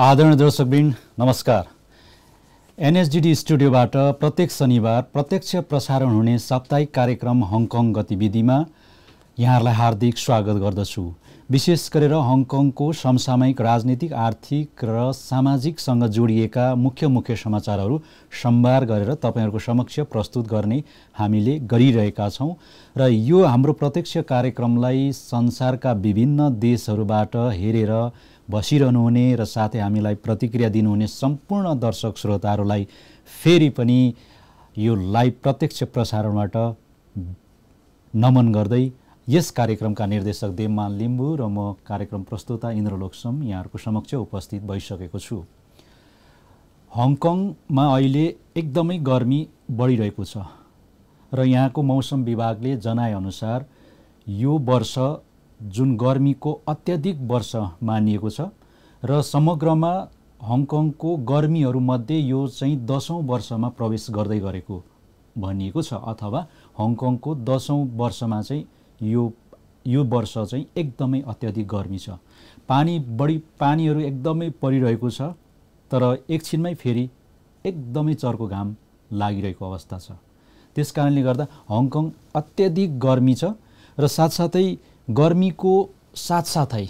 आदरणीय दर्शकबिन नमस्कार एनएसजिडी स्टुडियोबाट प्रत्येक शनिबार प्रत्यक्ष प्रसारण हुने साप्ताहिक कार्यक्रम हङकङ गतिविधिमा यहाँहरूलाई हार्दिक स्वागत गर्दछु विशेष गरेर हङकङको समसामयिक राजनीतिक आर्थिक र सामाजिकसँग जोडिएका मुख्य मुख्य समाचारहरू सम्भार गरेर तपाईँहरूको समक्ष प्रस्तुत गर्ने हामीले गरिरहेका छौँ र यो हाम्रो प्रत्यक्ष कार्यक्रमलाई संसारका विभिन्न देशहरूबाट हेरेर बसिरहनुहुने र साथै हामीलाई प्रतिक्रिया दिनुहुने सम्पूर्ण दर्शक श्रोताहरूलाई फेरि पनि यो लाइभ प्रत्यक्ष प्रसारणबाट नमन गर्दै यस कार्यक्रमका निर्देशक देवमान लिम्बू र म कार्यक्रम प्रस्तुता इन्द्रलोकसम यहाँहरूको समक्ष उपस्थित भइसकेको छु हङकङमा अहिले एकदमै गर्मी बढिरहेको छ र यहाँको मौसम विभागले जनाएअनुसार यो वर्ष जुन गर्मीको अत्याधिक वर्ष मानिएको छ र समग्रमा हङकङको गर्मीहरूमध्ये यो चाहिँ दसौँ वर्षमा प्रवेश गर्दै गरेको भनिएको छ अथवा हङकङको दसौँ वर्षमा चाहिँ यो यो वर्ष चाहिँ एकदमै अत्याधिक गर्मी छ पानी बढी पानीहरू एकदमै परिरहेको छ तर एकछिनमै फेरि एकदमै चर्को घाम लागिरहेको अवस्था छ त्यस कारणले गर्दा हङकङ अत्याधिक गर्मी छ र साथसाथै गर्मीको साथसाथै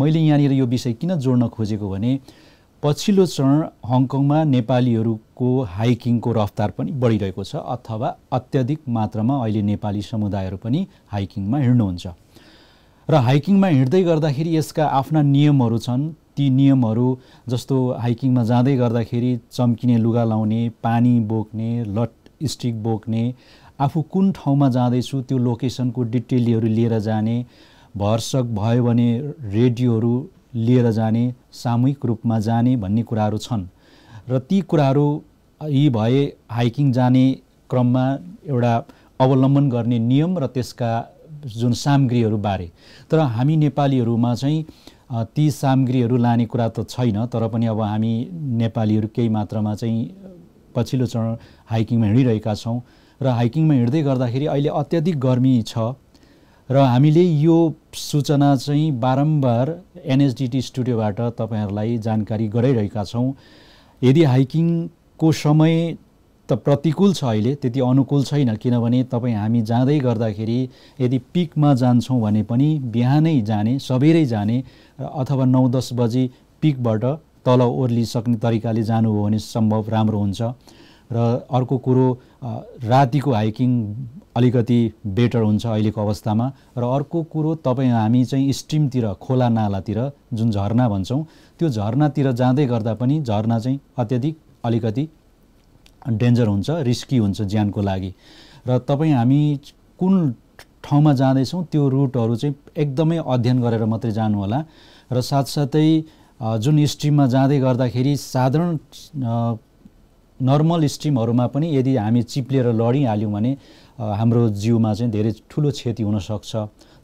मैले यहाँनिर यो विषय किन जोड्न खोजेको भने पछिल्लो चरण हङकङमा नेपालीहरूको हाइकिङको रफ्तार पनि बढिरहेको छ अथवा अत्याधिक मात्रामा अहिले नेपाली समुदायहरू पनि हाइकिङमा हिँड्नुहुन्छ र हाइकिङमा हिँड्दै गर्दाखेरि यसका आफ्ना नियमहरू छन् ती नियमहरू जस्तो हाइकिङमा जाँदै गर्दाखेरि चम्किने लुगा लाउने पानी बोक्ने लट स्टिक बोक्ने आफू कुन ठाउँमा जाँदैछु त्यो लोकेसनको डिटेलहरू लिएर जाने भरसक भयो भने रेडियोहरू लिएर जाने सामूहिक रूपमा जाने भन्ने कुराहरू छन् र ती कुराहरू यी भए हाइकिङ जाने क्रममा एउटा अवलम्बन गर्ने नियम र त्यसका जुन बारे तर हामी नेपालीहरूमा चाहिँ ती सामग्रीहरू लाने कुरा त छैन तर पनि अब हामी नेपालीहरू केही मात्रामा चाहिँ पछिल्लो चरण हाइकिङमा हिँडिरहेका छौँ र हाइकिङमा हिँड्दै गर्दाखेरि अहिले अत्याधिक गर्मी छ र हामीले यो सूचना चाहिँ बारम्बार एनएसडिटी स्टुडियोबाट तपाईँहरूलाई जानकारी गराइरहेका छौँ यदि हाइकिङको समय त प्रतिकूल छ अहिले त्यति अनुकूल छैन किनभने तपाईँ हामी जाँदै गर्दाखेरि यदि पिकमा जान्छौँ भने पनि बिहानै जाने सबेरै जाने अथवा नौ दस बजी पिकबाट तल ओर्लिसक्ने तरिकाले जानुभयो भने सम्भव राम्रो हुन्छ र अर्को कुरो रातिको हाइकिङ अलिकति बेटर हुन्छ अहिलेको अवस्थामा र अर्को कुरो तपाईँ हामी चाहिँ स्ट्रिमतिर खोला नालातिर जुन झरना भन्छौँ त्यो झरनातिर जाँदै गर्दा पनि झरना चाहिँ अत्याधिक अलिकति डेन्जर हुन्छ रिस्की हुन्छ ज्यानको लागि र तपाईँ हामी कुन ठाउँमा जाँदैछौँ त्यो रुटहरू चाहिँ एकदमै अध्ययन गरेर मात्रै जानुहोला र साथसाथै जुन स्ट्रिममा जाँदै गर्दाखेरि साधारण नर्मल स्ट्रिमहरूमा पनि यदि हामी चिप्लेर लडिहाल्यौँ भने हाम्रो जिउमा चाहिँ धेरै ठुलो क्षति हुनसक्छ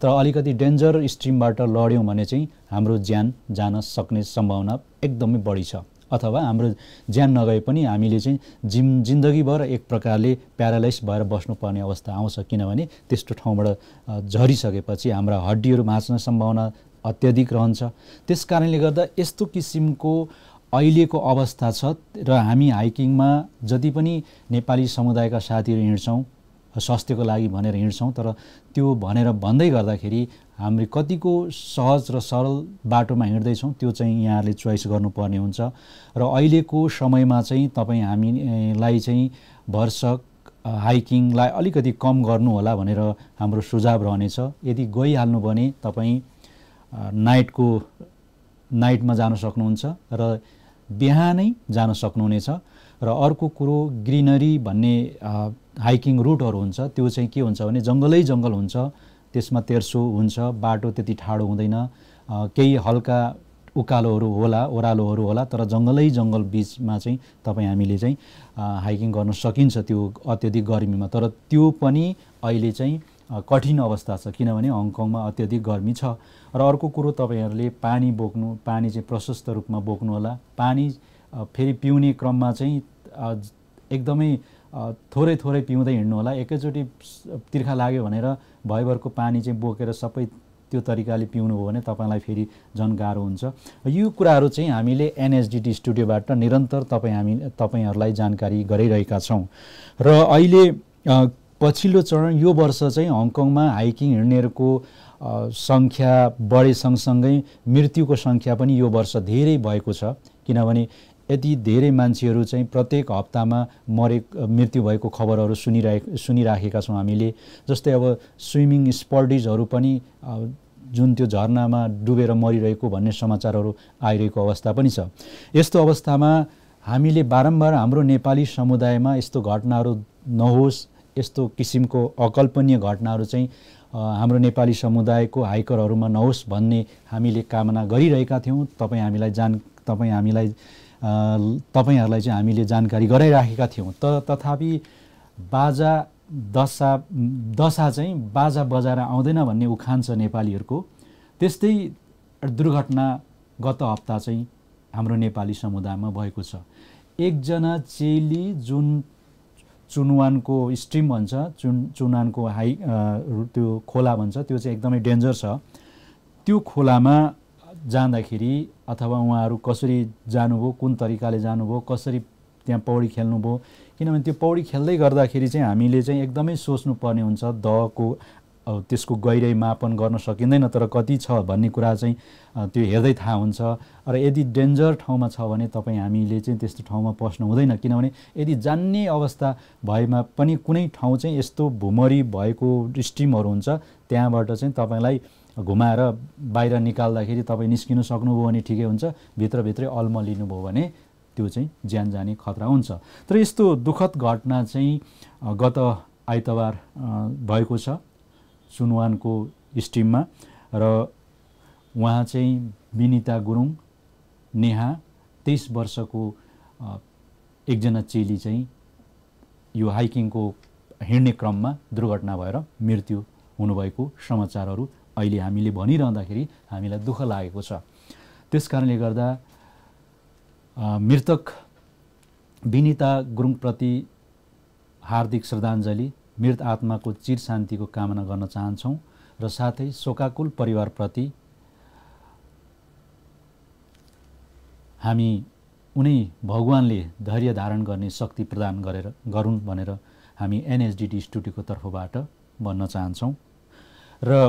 तर अलिकति डेन्जर स्ट्रिमबाट लड्यौँ भने चाहिँ हाम्रो ज्यान जान सक्ने सम्भावना एकदमै बढी छ अथवा हाम्रो ज्यान नगए पनि हामीले चाहिँ जिम जिन्दगीभर एक प्रकारले प्यारालाइज भएर बस्नुपर्ने अवस्था आउँछ किनभने त्यस्तो ठाउँबाट झरिसकेपछि हाम्रा हड्डीहरू भाँच्ने सम्भावना अत्याधिक रहन्छ त्यस कारणले गर्दा यस्तो किसिमको अहिलेको अवस्था छ र हामी हाइकिङमा जति पनि नेपाली समुदायका साथीहरू हिँड्छौँ स्वास्थ्यको लागि भनेर हिँड्छौँ तर त्यो भनेर भन्दै गर्दाखेरि हामीले कतिको सहज र सरल बाटोमा हिँड्दैछौँ त्यो चाहिँ यहाँहरूले चोइस गर्नुपर्ने हुन्छ र अहिलेको समयमा चाहिँ तपाईँ हामीलाई चाहिँ भर्सक हाइकिङलाई अलिकति कम गर्नुहोला भनेर हाम्रो सुझाव रहनेछ यदि गइहाल्नु भने तपाईँ नाइटको नाइटमा जान सक्नुहुन्छ र बिहानै जान सक्नुहुनेछ र अर्को कुरो ग्रिनरी भन्ने हाइकिङ रुटहरू हुन्छ त्यो चाहिँ के हुन्छ भने जङ्गलै जङ्गल हुन्छ त्यसमा तेर्सो हुन्छ बाटो त्यति ठाडो हुँदैन केही हल्का उकालोहरू होला ओह्रालोहरू होला तर जङ्गलै जङ्गल बिचमा चाहिँ तपाईँ हामीले चाहिँ हाइकिङ गर्न सकिन्छ त्यो अत्यधिक गर्मीमा तर त्यो पनि अहिले चाहिँ कठिन अवस्था छ किनभने हङकङमा अत्यधिक गर्मी छ र अर्को कुरो तपाईँहरूले पानी बोक्नु पानी चाहिँ प्रशस्त रूपमा होला पानी फेरि पिउने क्रममा चाहिँ एकदमै थोरै थोरै पिउँदै हिँड्नु होला एकैचोटि तिर्खा लाग्यो भनेर भयभरको पानी चाहिँ बोकेर सबै त्यो तरिकाले पिउनु हो भने तपाईँलाई फेरि झन् गाह्रो हुन्छ यो कुराहरू चाहिँ हामीले एनएसडिटी स्टुडियोबाट निरन्तर तपाईँ हामी तपाईँहरूलाई जानकारी गराइरहेका छौँ र अहिले पछिल्लो चरण यो वर्ष चाहिँ हङकङमा हाइकिङ हिँड्नेहरूको सङ्ख्या बढे सँगसँगै मृत्युको सङ्ख्या पनि यो वर्ष धेरै भएको छ किनभने यति धेरै मान्छेहरू चाहिँ प्रत्येक हप्तामा मरे मृत्यु भएको खबरहरू सुनिरहे सुनिराखेका छौँ हामीले जस्तै अब स्विमिङ स्पर्टिजहरू पनि जुन त्यो झरनामा डुबेर मरिरहेको भन्ने समाचारहरू आइरहेको अवस्था पनि छ यस्तो अवस्थामा हामीले बारम्बार हाम्रो नेपाली समुदायमा यस्तो घटनाहरू नहोस् यस्तो किसिमको अकल्पनीय घटनाहरू चाहिँ हाम्रो नेपाली समुदायको हाइकरहरूमा नहोस् भन्ने हामीले कामना गरिरहेका थियौँ तपाईँ हामीलाई जान तपाईँ हामीलाई तपाईँहरूलाई चाहिँ हामीले जानकारी गराइराखेका थियौँ त तथापि बाजा दशा दशा चाहिँ बाजा बजाएर आउँदैन भन्ने उखान छ नेपालीहरूको त्यस्तै दुर्घटना गत हप्ता चाहिँ हाम्रो नेपाली समुदायमा भएको छ एकजना चेली जुन चुनवानको स्ट्रिम भन्छ चुन चुनवानको हाई त्यो खोला भन्छ त्यो चाहिँ एकदमै डेन्जर छ त्यो खोलामा जाँदाखेरि अथवा उहाँहरू कसरी जानुभयो कुन तरिकाले जानुभयो कसरी त्यहाँ पौडी खेल्नुभयो किनभने त्यो पौडी खेल्दै गर्दाखेरि चाहिँ हामीले चाहिँ एकदमै सोच्नुपर्ने हुन्छ दको त्यसको गहिराई मापन गर्न सकिँदैन तर कति छ भन्ने कुरा चाहिँ त्यो हेर्दै थाहा हुन्छ र यदि डेन्जर ठाउँमा छ भने तपाईँ हामीले चाहिँ त्यस्तो ठाउँमा पस्नु हुँदैन किनभने यदि जान्ने अवस्था भएमा पनि कुनै ठाउँ चाहिँ यस्तो भुमरी भएको स्ट्रिमहरू हुन्छ त्यहाँबाट चाहिँ तपाईँलाई घुमाएर बाहिर निकाल्दाखेरि तपाईँ निस्किनु सक्नुभयो भने ठिकै हुन्छ भित्रभित्रै अल्म लिनुभयो भने त्यो चाहिँ ज्यान जाने खतरा हुन्छ तर यस्तो दुःखद घटना चाहिँ गत आइतबार भएको छ सुनवानको स्टिममा र उहाँ चाहिँ विनिता गुरुङ नेहा तेइस वर्षको एकजना चेली चाहिँ यो हाइकिङको हिँड्ने क्रममा दुर्घटना भएर मृत्यु हुनुभएको समाचारहरू अहिले हामीले भनिरहँदाखेरि हामीलाई दुःख लागेको छ त्यस कारणले गर्दा मृतक विनिता गुरुङप्रति हार्दिक श्रद्धाञ्जली मृत आत्माको चिर शान्तिको कामना गर्न चाहन्छौँ र साथै शोकाकुल परिवारप्रति हामी उनै भगवान्ले धैर्य धारण गर्ने शक्ति प्रदान गरेर गरून् भनेर हामी एनएसडिटी स्टुडियोको तर्फबाट भन्न चाहन्छौँ र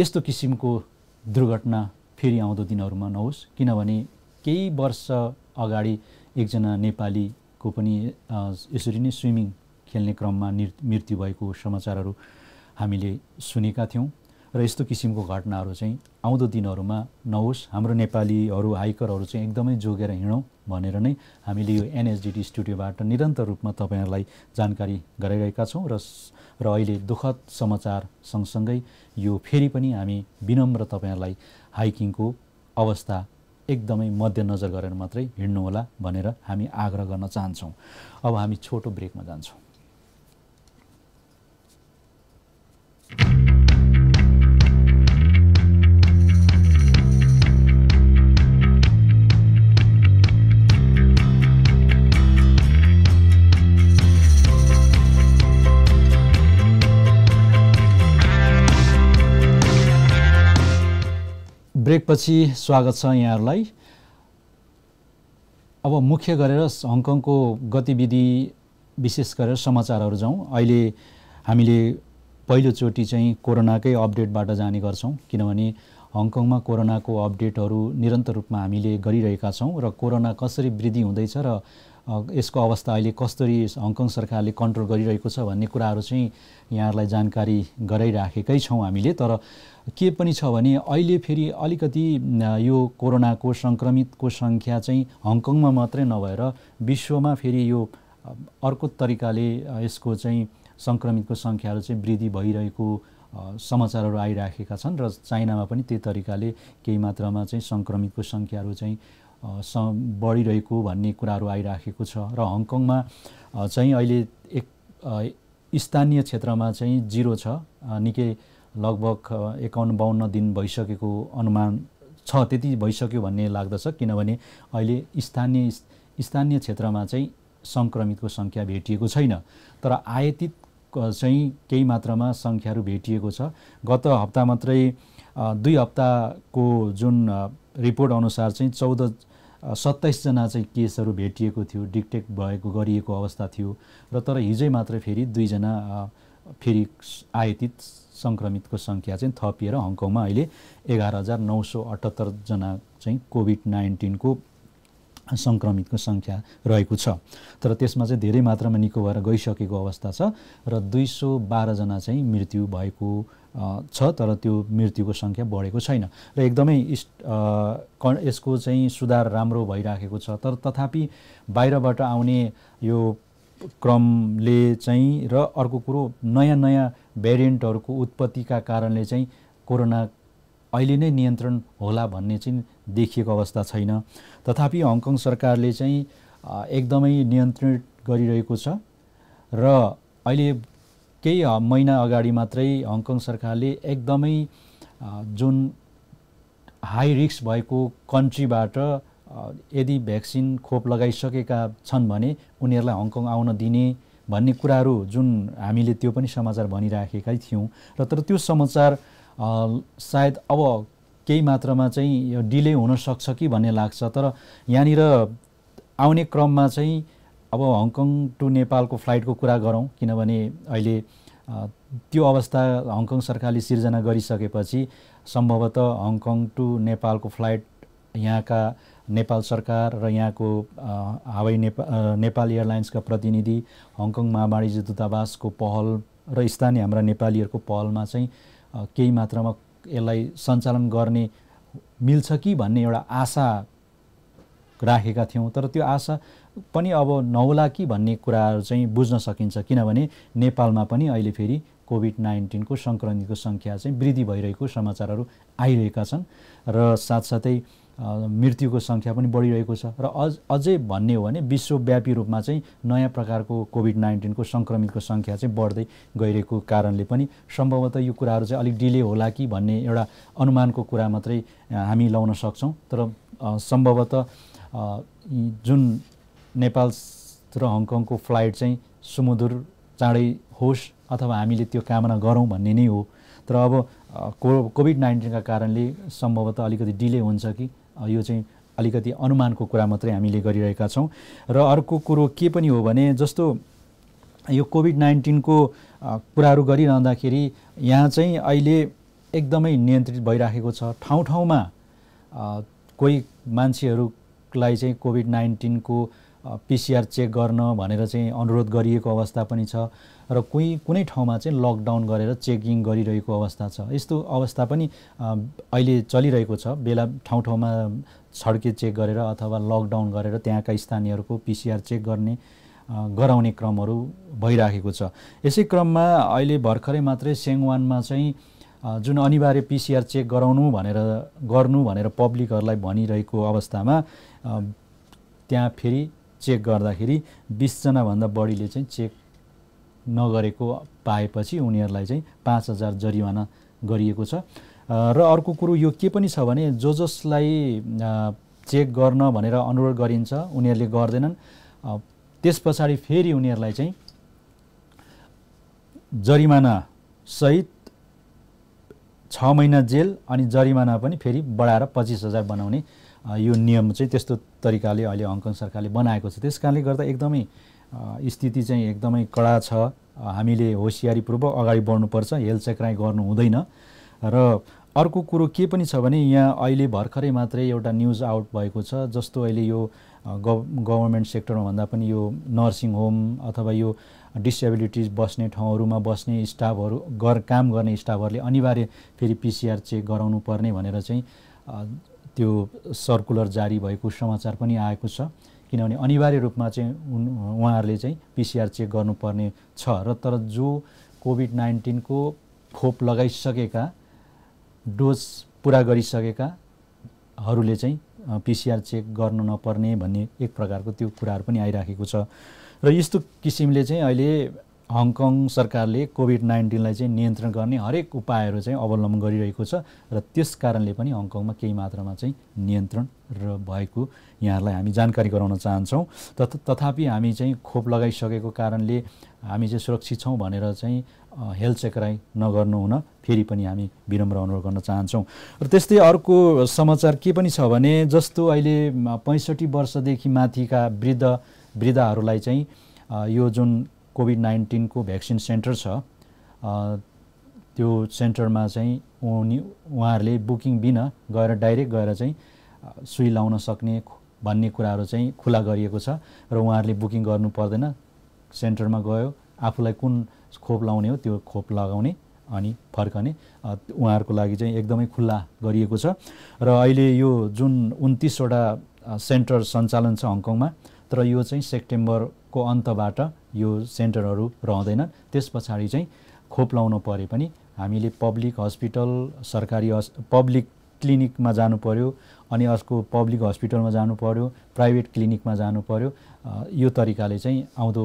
यस्तो किसिमको दुर्घटना फेरि आउँदो दिनहरूमा नहोस् किनभने केही वर्ष अगाडि एकजना नेपालीको पनि यसरी नै स्विमिङ खेल्ने क्रममा मृत्यु भएको समाचारहरू हामीले सुनेका थियौँ र यस्तो किसिमको घटनाहरू चाहिँ आउँदो दिनहरूमा नहोस् हाम्रो नेपालीहरू हाइकरहरू चाहिँ एकदमै जोगेर हिँडौँ भनेर नै हामीले यो एनएसडिटी स्टुडियोबाट निरन्तर रूपमा तपाईँहरूलाई जानकारी गराइरहेका छौँ र र अहिले दुःखद समाचार सँगसँगै यो फेरि पनि हामी विनम्र तपाईँहरूलाई हाइकिङको अवस्था एकदमै मध्यनजर गरेर मात्रै हिँड्नुहोला भनेर हामी आग्रह गर्न चाहन्छौँ अब हामी छोटो ब्रेकमा जान्छौँ ब्रेकपछि स्वागत छ यहाँहरूलाई अब मुख्य गरेर हङकङको गतिविधि विशेष गरेर समाचारहरू जाउँ अहिले हामीले पहिलोचोटि चाहिँ कोरोनाकै अपडेटबाट जाने गर्छौँ किनभने हङकङमा कोरोनाको अपडेटहरू निरन्तर रूपमा हामीले गरिरहेका छौँ र कोरोना कसरी वृद्धि हुँदैछ र यसको अवस्था अहिले कसरी हङकङ सरकारले कन्ट्रोल गरिरहेको छ भन्ने कुराहरू चाहिँ यहाँहरूलाई जानकारी गराइराखेकै छौँ हामीले तर के पनि छ भने अहिले फेरि अलिकति यो कोरोनाको सङ्क्रमितको सङ्ख्या चाहिँ हङकङमा मात्रै नभएर विश्वमा फेरि यो अर्को तरिकाले यसको चाहिँ सङ्क्रमितको सङ्ख्याहरू चाहिँ वृद्धि भइरहेको समाचारहरू आइराखेका छन् र चाइनामा पनि त्यही तरिकाले केही मात्रामा चाहिँ सङ्क्रमितको सङ्ख्याहरू चाहिँ बढिरहेको भन्ने कुराहरू आइराखेको छ र हङकङमा चाहिँ अहिले एक स्थानीय क्षेत्रमा चाहिँ जिरो छ निकै लगभग एकाउन्न बाहन्न दिन भइसकेको अनुमान छ त्यति भइसक्यो भन्ने लाग्दछ किनभने अहिले स्थानीय स्थानीय क्षेत्रमा चाहिँ सङ्क्रमितको सङ्ख्या भेटिएको छैन तर आयातित चाहिँ केही मात्रामा सङ्ख्याहरू भेटिएको छ गत हप्ता मात्रै दुई हप्ताको जुन रिपोर्ट अनुसार चाहिँ चौध सत्ताइसजना चाहिँ केसहरू भेटिएको थियो डिक्टेक्ट भएको गरिएको अवस्था थियो र तर हिजै मात्र फेरि दुईजना फेरि आयतित सङ्क्रमितको सङ्ख्या चाहिँ थपिएर हङकङमा अहिले एघार हजार नौ सौ अठहत्तरजना चाहिँ कोभिड नाइन्टिनको सङ्क्रमितको सङ्ख्या रहेको छ तर त्यसमा चाहिँ धेरै मात्रामा निको भएर गइसकेको अवस्था छ र दुई सौ बाह्रजना चाहिँ मृत्यु भएको छ तर त्यो मृत्युको सङ्ख्या बढेको छैन र एकदमै यसको चाहिँ सुधार राम्रो भइराखेको छ तर तथापि बाहिरबाट आउने यो क्रमले चाहिँ र अर्को कुरो नयाँ नयाँ भेरिएन्टहरूको उत्पत्तिका कारणले चाहिँ कोरोना अहिले नै नियन्त्रण होला भन्ने चाहिँ देखिएको अवस्था छैन तथापि हङकङ सरकारले चाहिँ एकदमै नियन्त्रित गरिरहेको छ र अहिले केही महिना अगाडि मात्रै हङकङ सरकारले एकदमै जुन हाई रिस्क भएको कन्ट्रीबाट यदि भ्याक्सिन खोप लगाइसकेका छन् भने उनीहरूलाई हङकङ आउन दिने भन्ने कुराहरू जुन हामीले त्यो पनि समाचार भनिराखेकै थियौँ र तर त्यो समाचार सायद अब केही मात्रामा चाहिँ यो डिले हुनसक्छ कि भन्ने लाग्छ तर यहाँनिर आउने क्रममा चाहिँ अब हङकङ टु नेपालको फ्लाइटको कुरा गरौँ किनभने अहिले त्यो अवस्था हङकङ सरकारले सिर्जना गरिसकेपछि सम्भवतः हङकङ टु नेपालको फ्लाइट यहाँका नेपाल सरकार र यहाँको हवाई नेपा नेपाल एयरलाइन्सका प्रतिनिधि हङकङ महावाणिज्य दूतावासको पहल र स्थानीय हाम्रा नेपालीहरूको पहलमा चाहिँ केही मात्रामा यसलाई सञ्चालन गर्ने मिल्छ कि भन्ने एउटा आशा राखेका थियौँ तर त्यो आशा पनि अब नहोला कि भन्ने कुराहरू चाहिँ बुझ्न सकिन्छ किनभने नेपालमा पनि अहिले फेरि कोभिड नाइन्टिनको सङ्क्रमितको सङ्ख्या चाहिँ वृद्धि भइरहेको समाचारहरू आइरहेका छन् र साथसाथै मृत्युको सङ्ख्या पनि बढिरहेको छ र अझ अझै भन्ने हो भने विश्वव्यापी रूपमा चाहिँ नयाँ प्रकारको कोभिड नाइन्टिनको सङ्क्रमितको सङ्ख्या चाहिँ बढ्दै गइरहेको कारणले पनि सम्भवतः यो कुराहरू चाहिँ अलिक डिले होला कि भन्ने एउटा अनुमानको कुरा मात्रै हामी लाउन सक्छौँ तर सम्भवतः जुन नेपाल र हङकङको फ्लाइट चाहिँ सुमधुर चाँडै होस् अथवा हामीले त्यो कामना गरौँ भन्ने नै हो तर अब को कोभिड नाइन्टिनका कारणले सम्भवतः अलिकति डिले हुन्छ कि यो चाहिँ अलिकति अनुमानको कुरा मात्रै हामीले गरिरहेका छौँ र अर्को कुरो के पनि हो भने जस्तो यो कोभिड नाइन्टिनको कुराहरू गरिरहँदाखेरि यहाँ चाहिँ अहिले एकदमै नियन्त्रित भइराखेको छ ठाउँ ठाउँमा कोही मान्छेहरूलाई चाहिँ कोभिड नाइन्टिनको पिसिआर चेक गर्न भनेर चाहिँ अनुरोध गरिएको अवस्था पनि छ र कोही कुनै ठाउँमा चाहिँ लकडाउन गरेर चेकिङ गरिरहेको अवस्था छ यस्तो अवस्था पनि अहिले चलिरहेको छ बेला ठाउँ ठाउँमा छड्के चेक गरेर अथवा लकडाउन गरेर त्यहाँका स्थानीयहरूको पिसिआर चेक गर्ने गराउने क्रमहरू भइराखेको छ यसै क्रममा अहिले भर्खरै मात्रै सेङवानमा चाहिँ जुन अनिवार्य पिसिआर चेक गराउनु भनेर गर्नु भनेर पब्लिकहरूलाई भनिरहेको अवस्थामा त्यहाँ फेरि चेक गर्दाखेरि बिसजनाभन्दा बढीले चाहिँ चेक नगरेको पाएपछि उनीहरूलाई चाहिँ पाँच हजार जरिवाना गरिएको छ र अर्को कुरो यो के पनि छ भने जो जसलाई चेक गर्न भनेर अनुरोध गरिन्छ उनीहरूले गर्दैनन् त्यस पछाडि फेरि उनीहरूलाई चाहिँ जरिमाना सहित छ महिना जेल अनि जरिमाना पनि फेरि बढाएर पच्चिस हजार बनाउने यो नियम चाहिँ त्यस्तो तरिकाले अहिले हङकङ सरकारले बनाएको छ त्यस कारणले गर्दा एकदमै स्थिति चाहिँ एकदमै कडा छ हामीले होसियारीपूर्वक अगाडि बढ्नुपर्छ चेक्राइ गर्नु हुँदैन र अर्को कुरो के पनि छ भने यहाँ अहिले भर्खरै मात्रै एउटा न्युज आउट भएको छ जस्तो अहिले यो गभ गभर्मेन्ट सेक्टरमा भन्दा पनि यो नर्सिङ होम अथवा यो डिसेबिलिटिज बस्ने ठाउँहरूमा बस्ने स्टाफहरू गर काम गर्ने स्टाफहरूले अनिवार्य फेरि पिसिआर चेक गराउनु पर्ने भनेर चाहिँ त्यो सर्कुलर जारी भएको समाचार पनि आएको छ किनभने अनिवार्य रूपमा चाहिँ उहाँहरूले चाहिँ पिसिआर चेक गर्नुपर्ने छ र तर जो कोभिड नाइन्टिनको खोप लगाइसकेका डोज पुरा गरिसकेकाहरूले चाहिँ पिसिआर चेक गर्न नपर्ने भन्ने एक प्रकारको त्यो कुराहरू पनि आइराखेको छ र यस्तो किसिमले चाहिँ अहिले हङकङ सरकारले कोभिड नाइन्टिनलाई चाहिँ नियन्त्रण गर्ने हरेक उपायहरू चाहिँ अवलम्बन गरिरहेको छ र त्यस कारणले पनि हङकङमा केही मात्रामा चाहिँ नियन्त्रण र भएको यहाँहरूलाई हामी जानकारी गराउन चाहन्छौँ तथ तथापि हामी चाहिँ खोप लगाइसकेको कारणले हामी चाहिँ सुरक्षित छौँ भनेर चाहिँ हेल्थ चेकराई हुन फेरि पनि हामी विनम्र अनुरोध गर्न चाहन्छौँ र त्यस्तै अर्को समाचार के पनि छ भने जस्तो अहिले पैँसठी वर्षदेखि माथिका वृद्ध वृद्धाहरूलाई चाहिँ यो जुन कोभिड नाइन्टिनको भ्याक्सिन सेन्टर छ त्यो सेन्टरमा चाहिँ उनी उहाँहरूले बुकिङ बिना गएर डाइरेक्ट गएर चाहिँ सुई लाउन सक्ने भन्ने कुराहरू चाहिँ खुला गरिएको छ र उहाँहरूले बुकिङ गर्नु पर्दैन सेन्टरमा गयो आफूलाई कुन खोप लाउने हो त्यो खोप लगाउने अनि फर्कने उहाँहरूको लागि चाहिँ एकदमै खुल्ला गरिएको छ र अहिले यो जुन उन्तिसवटा सेन्टर सञ्चालन छ हङकङमा तर यो चाहिँ सेप्टेम्बर को अन्तबाट यो सेन्टरहरू रहँदैनन् त्यस पछाडि चाहिँ खोप लाउनु परे पनि हामीले पब्लिक हस्पिटल सरकारी हस् पब्लिक क्लिनिकमा जानु पर्यो अनि अर्को पब्लिक हस्पिटलमा जानु पर्यो प्राइभेट क्लिनिकमा जानु पर्यो यो तरिकाले चाहिँ आउँदो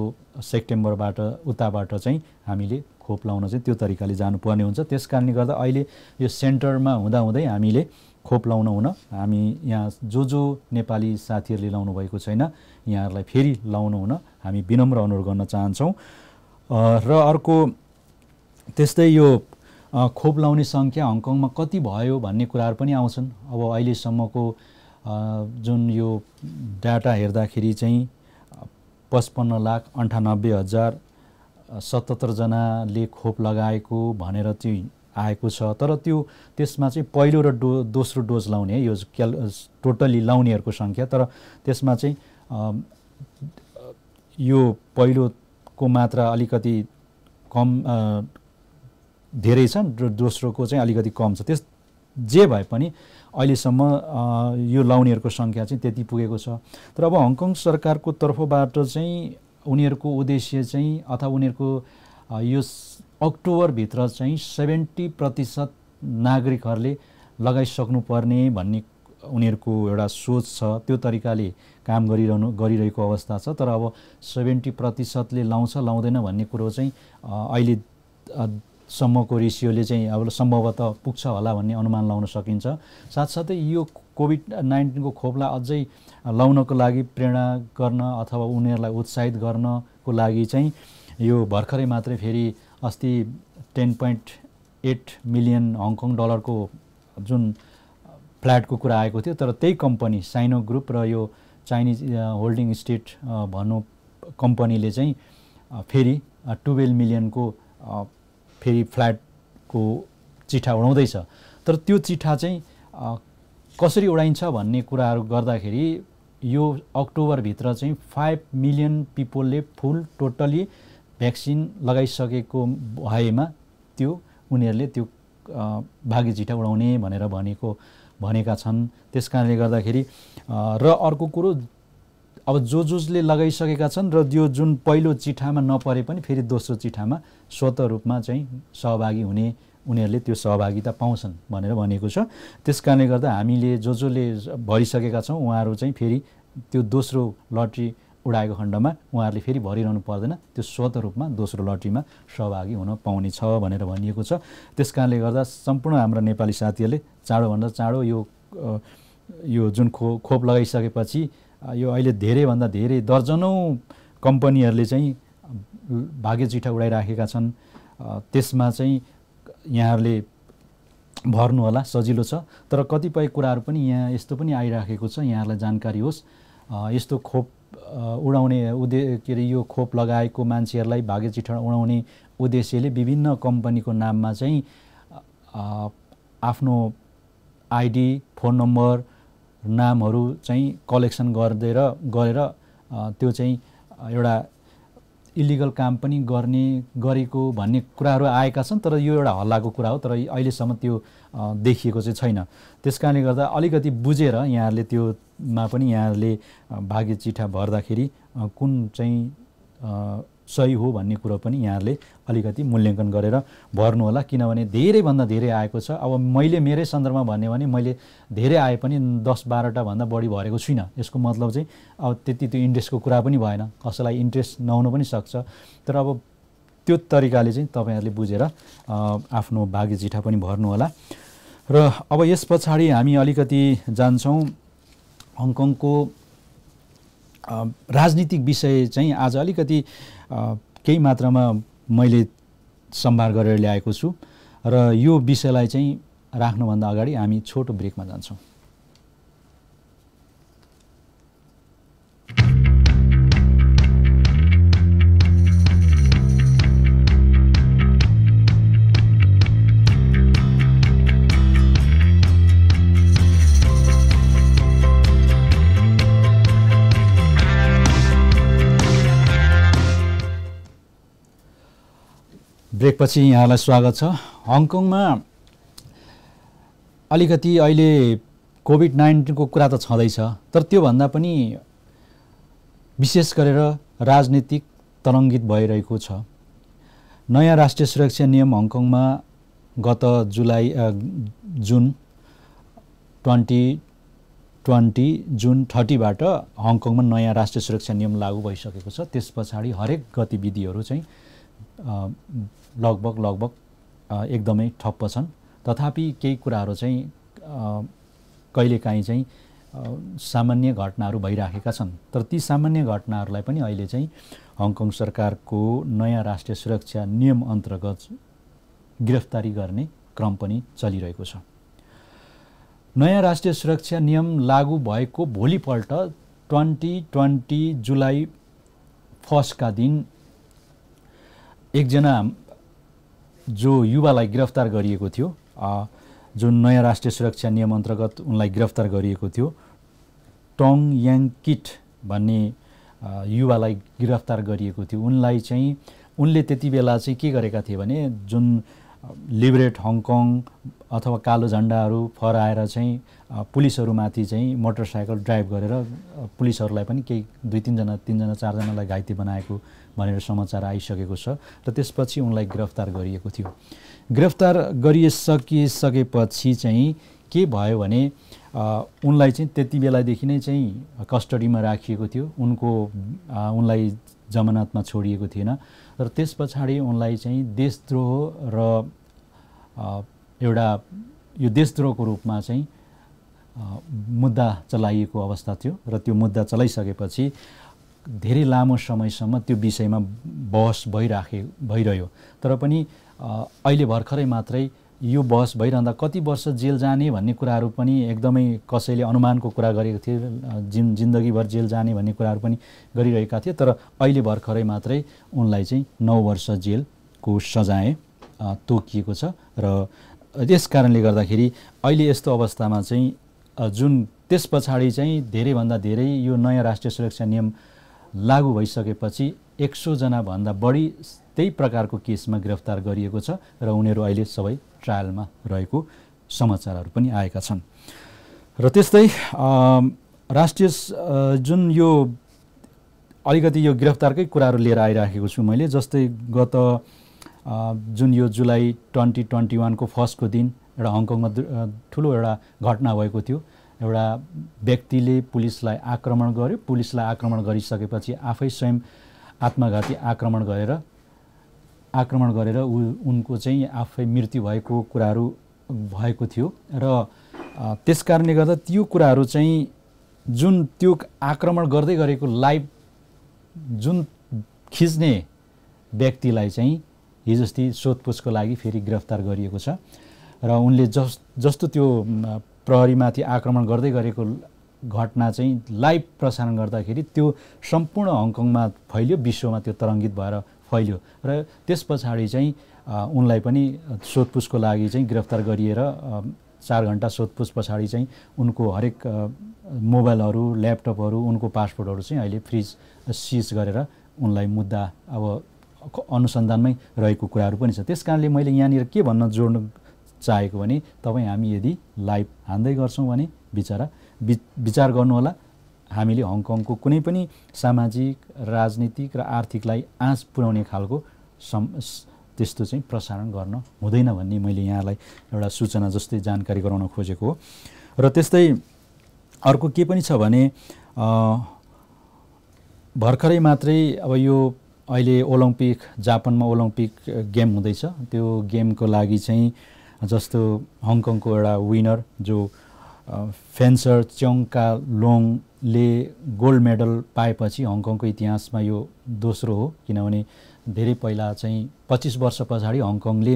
सेप्टेम्बरबाट उताबाट चाहिँ हामीले खोप लाउन चाहिँ त्यो तरिकाले जानुपर्ने हुन्छ त्यस कारणले गर्दा अहिले यो सेन्टरमा हुँदाहुँदै हामीले खोप लाउन हुन हामी यहाँ जो जो नेपाली साथीहरूले लाउनु भएको छैन यहाँहरूलाई फेरि लाउनु हुन हामी विनम्र अनुरोध गर्न चाहन्छौँ र अर्को त्यस्तै यो खोप लाउने सङ्ख्या हङकङमा कति भयो भन्ने कुराहरू पनि आउँछन् अब अहिलेसम्मको जुन यो डाटा हेर्दाखेरि चाहिँ पचपन्न लाख अन्ठानब्बे हजार सतहत्तरजनाले खोप लगाएको भनेर चाहिँ आएको छ तर त्यो त्यसमा चाहिँ पहिलो र डो दोस्रो डोज लाउने यो क्याल टोटल्ली लाउनेहरूको सङ्ख्या तर त्यसमा चाहिँ यो पहिलोको मात्रा अलिकति कम धेरै छन् र दोस्रोको चाहिँ अलिकति कम छ त्यस जे भए पनि अहिलेसम्म यो लाउनेहरूको सङ्ख्या चाहिँ त्यति पुगेको छ तर अब हङकङ सरकारको तर्फबाट चाहिँ उनीहरूको उद्देश्य चाहिँ अथवा उनीहरूको यो अक्टोबरभित्र चाहिँ सेभेन्टी प्रतिशत नागरिकहरूले लगाइसक्नुपर्ने भन्ने उनीहरूको एउटा सोच छ त्यो तरिकाले काम गरिरहनु गरिरहेको अवस्था छ तर अब सेभेन्टी प्रतिशतले लाउँछ लाउँदैन भन्ने कुरो चाहिँ अहिले सम्मको रेसियोले चाहिँ अब सम्भवतः पुग्छ होला भन्ने अनुमान लाउन सकिन्छ साथसाथै यो कोभिड नाइन्टिनको खोपलाई अझै लाउनको लागि प्रेरणा गर्न अथवा उनीहरूलाई उत्साहित गर्नको लागि चाहिँ यो भर्खरै मात्रै फेरि अस्ति ten point eight million Hong Kong डलरको जुन फ्ल्याटको कुरा आएको थियो तर त्यही कम्पनी साइनो ग्रुप र यो चाइनिज होल्डिङ स्टेट भन्नु कम्पनीले चाहिँ फेरि टुवेल्भ मिलियनको फेरि फ्ल्याटको चिठा उडाउँदैछ तर त्यो चिठा चाहिँ कसरी उडाइन्छ भन्ने कुराहरू गर्दाखेरि यो अक्टोबरभित्र चाहिँ फाइभ मिलियन पिपलले फुल टोटल्ली भ्याक्सिन लगाइसकेको भएमा त्यो उनीहरूले त्यो भागी झिटा उडाउने भनेर भनेको भनेका छन् त्यस कारणले गर्दाखेरि र अर्को कुरो अब जो जोजले लगाइसकेका छन् र त्यो जुन पहिलो चिठामा नपरे पनि फेरि दोस्रो चिठामा स्वत रूपमा चाहिँ सहभागी हुने उनीहरूले त्यो सहभागिता पाउँछन् भनेर भनेको छ त्यस कारणले गर्दा हामीले जो जोले भरिसकेका छौँ उहाँहरू चाहिँ फेरि त्यो दोस्रो लट्री उडाएको खण्डमा उहाँहरूले फेरि भरिरहनु पर्दैन त्यो स्वत रूपमा दोस्रो लटरीमा सहभागी हुन पाउने छ भनेर भनिएको छ त्यस कारणले गर्दा सम्पूर्ण हाम्रा नेपाली साथीहरूले चाँडोभन्दा चाँडो यो यो जुन खो खोप लगाइसकेपछि यो अहिले धेरैभन्दा धेरै दर्जनौँ कम्पनीहरूले चाहिँ भाग्य चिठा उडाइराखेका छन् त्यसमा चाहिँ यहाँहरूले भर्नु होला सजिलो छ तर कतिपय कुराहरू पनि यहाँ यस्तो पनि आइराखेको छ यहाँहरूलाई जानकारी होस् यस्तो खोप उडाउने उद्दे के अरे यो खोप लगाएको मान्छेहरूलाई भाग्य चिठा उडाउने उद्देश्यले विभिन्न कम्पनीको नाममा चाहिँ आफ्नो आइडी फोन नम्बर नामहरू चाहिँ कलेक्सन गरिदिएर गरेर त्यो चाहिँ एउटा इलिगल काम पनि गर्ने गरेको भन्ने कुराहरू आएका छन् तर यो एउटा हल्लाको कुरा हो तर अहिलेसम्म त्यो देखिएको चाहिँ छैन त्यस कारणले गर्दा अलिकति बुझेर यहाँहरूले त्योमा पनि यहाँहरूले भाग्य चिठा भर्दाखेरि कुन चाहिँ सही हो भन्ने कुरो पनि यहाँहरूले अलिकति मूल्याङ्कन गरेर भर्नु होला किनभने धेरैभन्दा धेरै आएको छ अब मैले मेरै सन्दर्भमा भन्यो भने मैले धेरै आए पनि दस भन्दा बढी भरेको छुइनँ यसको मतलब चाहिँ अब त्यति त्यो इन्ट्रेस्टको कुरा पनि भएन कसैलाई इन्ट्रेस्ट नहुनु पनि सक्छ तर अब त्यो तरिकाले चाहिँ तपाईँहरूले बुझेर आफ्नो भाग्य जिठा पनि भर्नु होला र अब यस पछाडि हामी अलिकति जान्छौँ हङकङको राजनीतिक विषय चाहिँ आज अलिकति केही मात्रामा मैले सम्भार गरेर ल्याएको छु र यो विषयलाई चाहिँ राख्नुभन्दा अगाडि हामी छोटो ब्रेकमा जान्छौँ ब्रेकपछि यहाँलाई स्वागत छ हङकङमा अलिकति अहिले कोभिड नाइन्टिनको कुरा त छँदैछ तर त्योभन्दा पनि विशेष गरेर राजनीतिक तरङ्गित भइरहेको छ नयाँ राष्ट्रिय सुरक्षा नियम हङकङमा गत जुलाई जुन ट्वेन्टी ट्वेन्टी जुन थर्टीबाट हङकङमा नयाँ राष्ट्रिय सुरक्षा नियम लागू भइसकेको छ त्यस पछाडि हरेक गतिविधिहरू चाहिँ लगभग लगभग एकदमै ठप्प छन् तथापि केही कुराहरू चाहिँ कहिलेकाहीँ चाहिँ सामान्य घटनाहरू भइराखेका छन् तर ती सामान्य घटनाहरूलाई पनि अहिले चाहिँ हङकङ सरकारको नयाँ राष्ट्रिय सुरक्षा नियम अन्तर्गत गिरफ्तारी गर्ने क्रम पनि चलिरहेको छ नयाँ राष्ट्रिय सुरक्षा नियम लागू भएको भोलिपल्ट ट्वेन्टी ट्वेन्टी जुलाई फर्स्टका दिन एकजना जो युवालाई गिरफ्तार गरिएको थियो जुन नयाँ राष्ट्रिय सुरक्षा नियम अन्तर्गत उनलाई गिरफ्तार गरिएको थियो टङ याङ किट भन्ने युवालाई गिरफ्तार गरिएको थियो उनलाई चाहिँ उनले त्यति बेला चाहिँ के गरेका थिए भने जुन लिबरेट हङकङ अथवा कालो झन्डाहरू फहराएर चाहिँ पुलिसहरूमाथि चाहिँ मोटरसाइकल ड्राइभ गरेर पुलिसहरूलाई पनि केही दुई तिनजना तिनजना चारजनालाई घाइते बनाएको भनेर समाचार आइसकेको छ र त्यसपछि उनलाई गिरफ्तार गरिएको थियो गिरफ्तार गरिसकिसकेपछि चाहिँ के भयो भने उनलाई चाहिँ त्यति बेलादेखि नै चाहिँ कस्टडीमा राखिएको थियो उनको उनलाई जमानतमा छोडिएको थिएन र त्यस पछाडि उनलाई चाहिँ देशद्रोह र एउटा यो देशद्रोहको रूपमा चाहिँ मुद्दा चलाइएको अवस्था थियो र त्यो मुद्दा चलाइसकेपछि धेरै लामो समयसम्म त्यो विषयमा बहस भइराखे भइरह्यो तर पनि अहिले भर्खरै मात्रै यो बहस भइरहँदा कति वर्ष जेल जाने भन्ने कुराहरू पनि एकदमै कसैले अनुमानको कुरा गरेको थिए जिन जिन्दगीभर जेल जाने भन्ने कुराहरू पनि गरिरहेका थिए तर अहिले भर्खरै मात्रै उनलाई चाहिँ नौ वर्ष जेलको सजाय तोकिएको छ र त्यस कारणले गर्दाखेरि अहिले यस्तो अवस्थामा चाहिँ जुन त्यस पछाडि चाहिँ धेरैभन्दा धेरै यो नयाँ राष्ट्रिय सुरक्षा नियम लागू भइसकेपछि एक सौजनाभन्दा बढी त्यही प्रकारको केसमा गिरफ्तार गरिएको छ र उनीहरू अहिले सबै ट्रायलमा रहेको समाचारहरू पनि आएका छन् र त्यस्तै राष्ट्रिय जुन यो अलिकति यो गिरफ्तारकै कुराहरू लिएर आइराखेको छु मैले जस्तै गत जुन यो जुलाई ट्वेन्टी ट्वेन्टी वानको फर्स्टको दिन एउटा हङकङमा ठुलो एउटा घटना भएको थियो एउटा व्यक्तिले पुलिसलाई आक्रमण गर्यो पुलिसलाई आक्रमण गरिसकेपछि आफै स्वयं आत्मघाती आक्रमण गरेर आक्रमण गरेर ऊ उनको चाहिँ आफै मृत्यु भएको कुराहरू भएको थियो र त्यस कारणले गर्दा त्यो कुराहरू चाहिँ जुन त्यो आक्रमण गर्दै गरेको लाइभ जुन खिच्ने व्यक्तिलाई चाहिँ हिजोअस्ति सोधपुछको लागि फेरि गिरफ्तार गरिएको छ र उनले जस जस्तो त्यो प्रहरीमाथि आक्रमण गर्दै गरेको घटना चाहिँ लाइभ प्रसारण गर्दाखेरि त्यो सम्पूर्ण हङकङमा फैलियो विश्वमा त्यो तरङ्गित भएर फैलियो र त्यस पछाडि चाहिँ उनलाई पनि सोधपुछको लागि चाहिँ गिरफ्तार गरिएर चार घन्टा सोधपुछ पछाडि चाहिँ उनको हरेक मोबाइलहरू ल्यापटपहरू उनको पासपोर्टहरू चाहिँ अहिले फ्रिज सिज गरेर उनलाई मुद्दा अब अनुसन्धानमै रहेको कुराहरू पनि छ त्यस कारणले मैले यहाँनिर के भन्न जोड्नु चाहेको भने तपाईँ हामी यदि लाइभ हान्दै गर्छौँ भने बिचरा वि विचार गर्नुहोला हामीले हङकङको कुनै पनि सामाजिक राजनीतिक र आर्थिकलाई आँच पुर्याउने खालको सम् त्यस्तो चाहिँ प्रसारण गर्न हुँदैन भन्ने मैले यहाँलाई एउटा सूचना जस्तै जानकारी गराउन खोजेको हो र त्यस्तै अर्को के पनि छ भने भर्खरै मात्रै अब यो अहिले ओलम्पिक जापानमा ओलम्पिक गेम हुँदैछ त्यो गेमको लागि चाहिँ जस्तो हङकङको एउटा विनर जो फेन्सर च्याङका लोङले गोल्ड मेडल पाएपछि हङकङको इतिहासमा यो दोस्रो हो किनभने धेरै पहिला चाहिँ पच्चिस वर्ष पछाडि हङकङले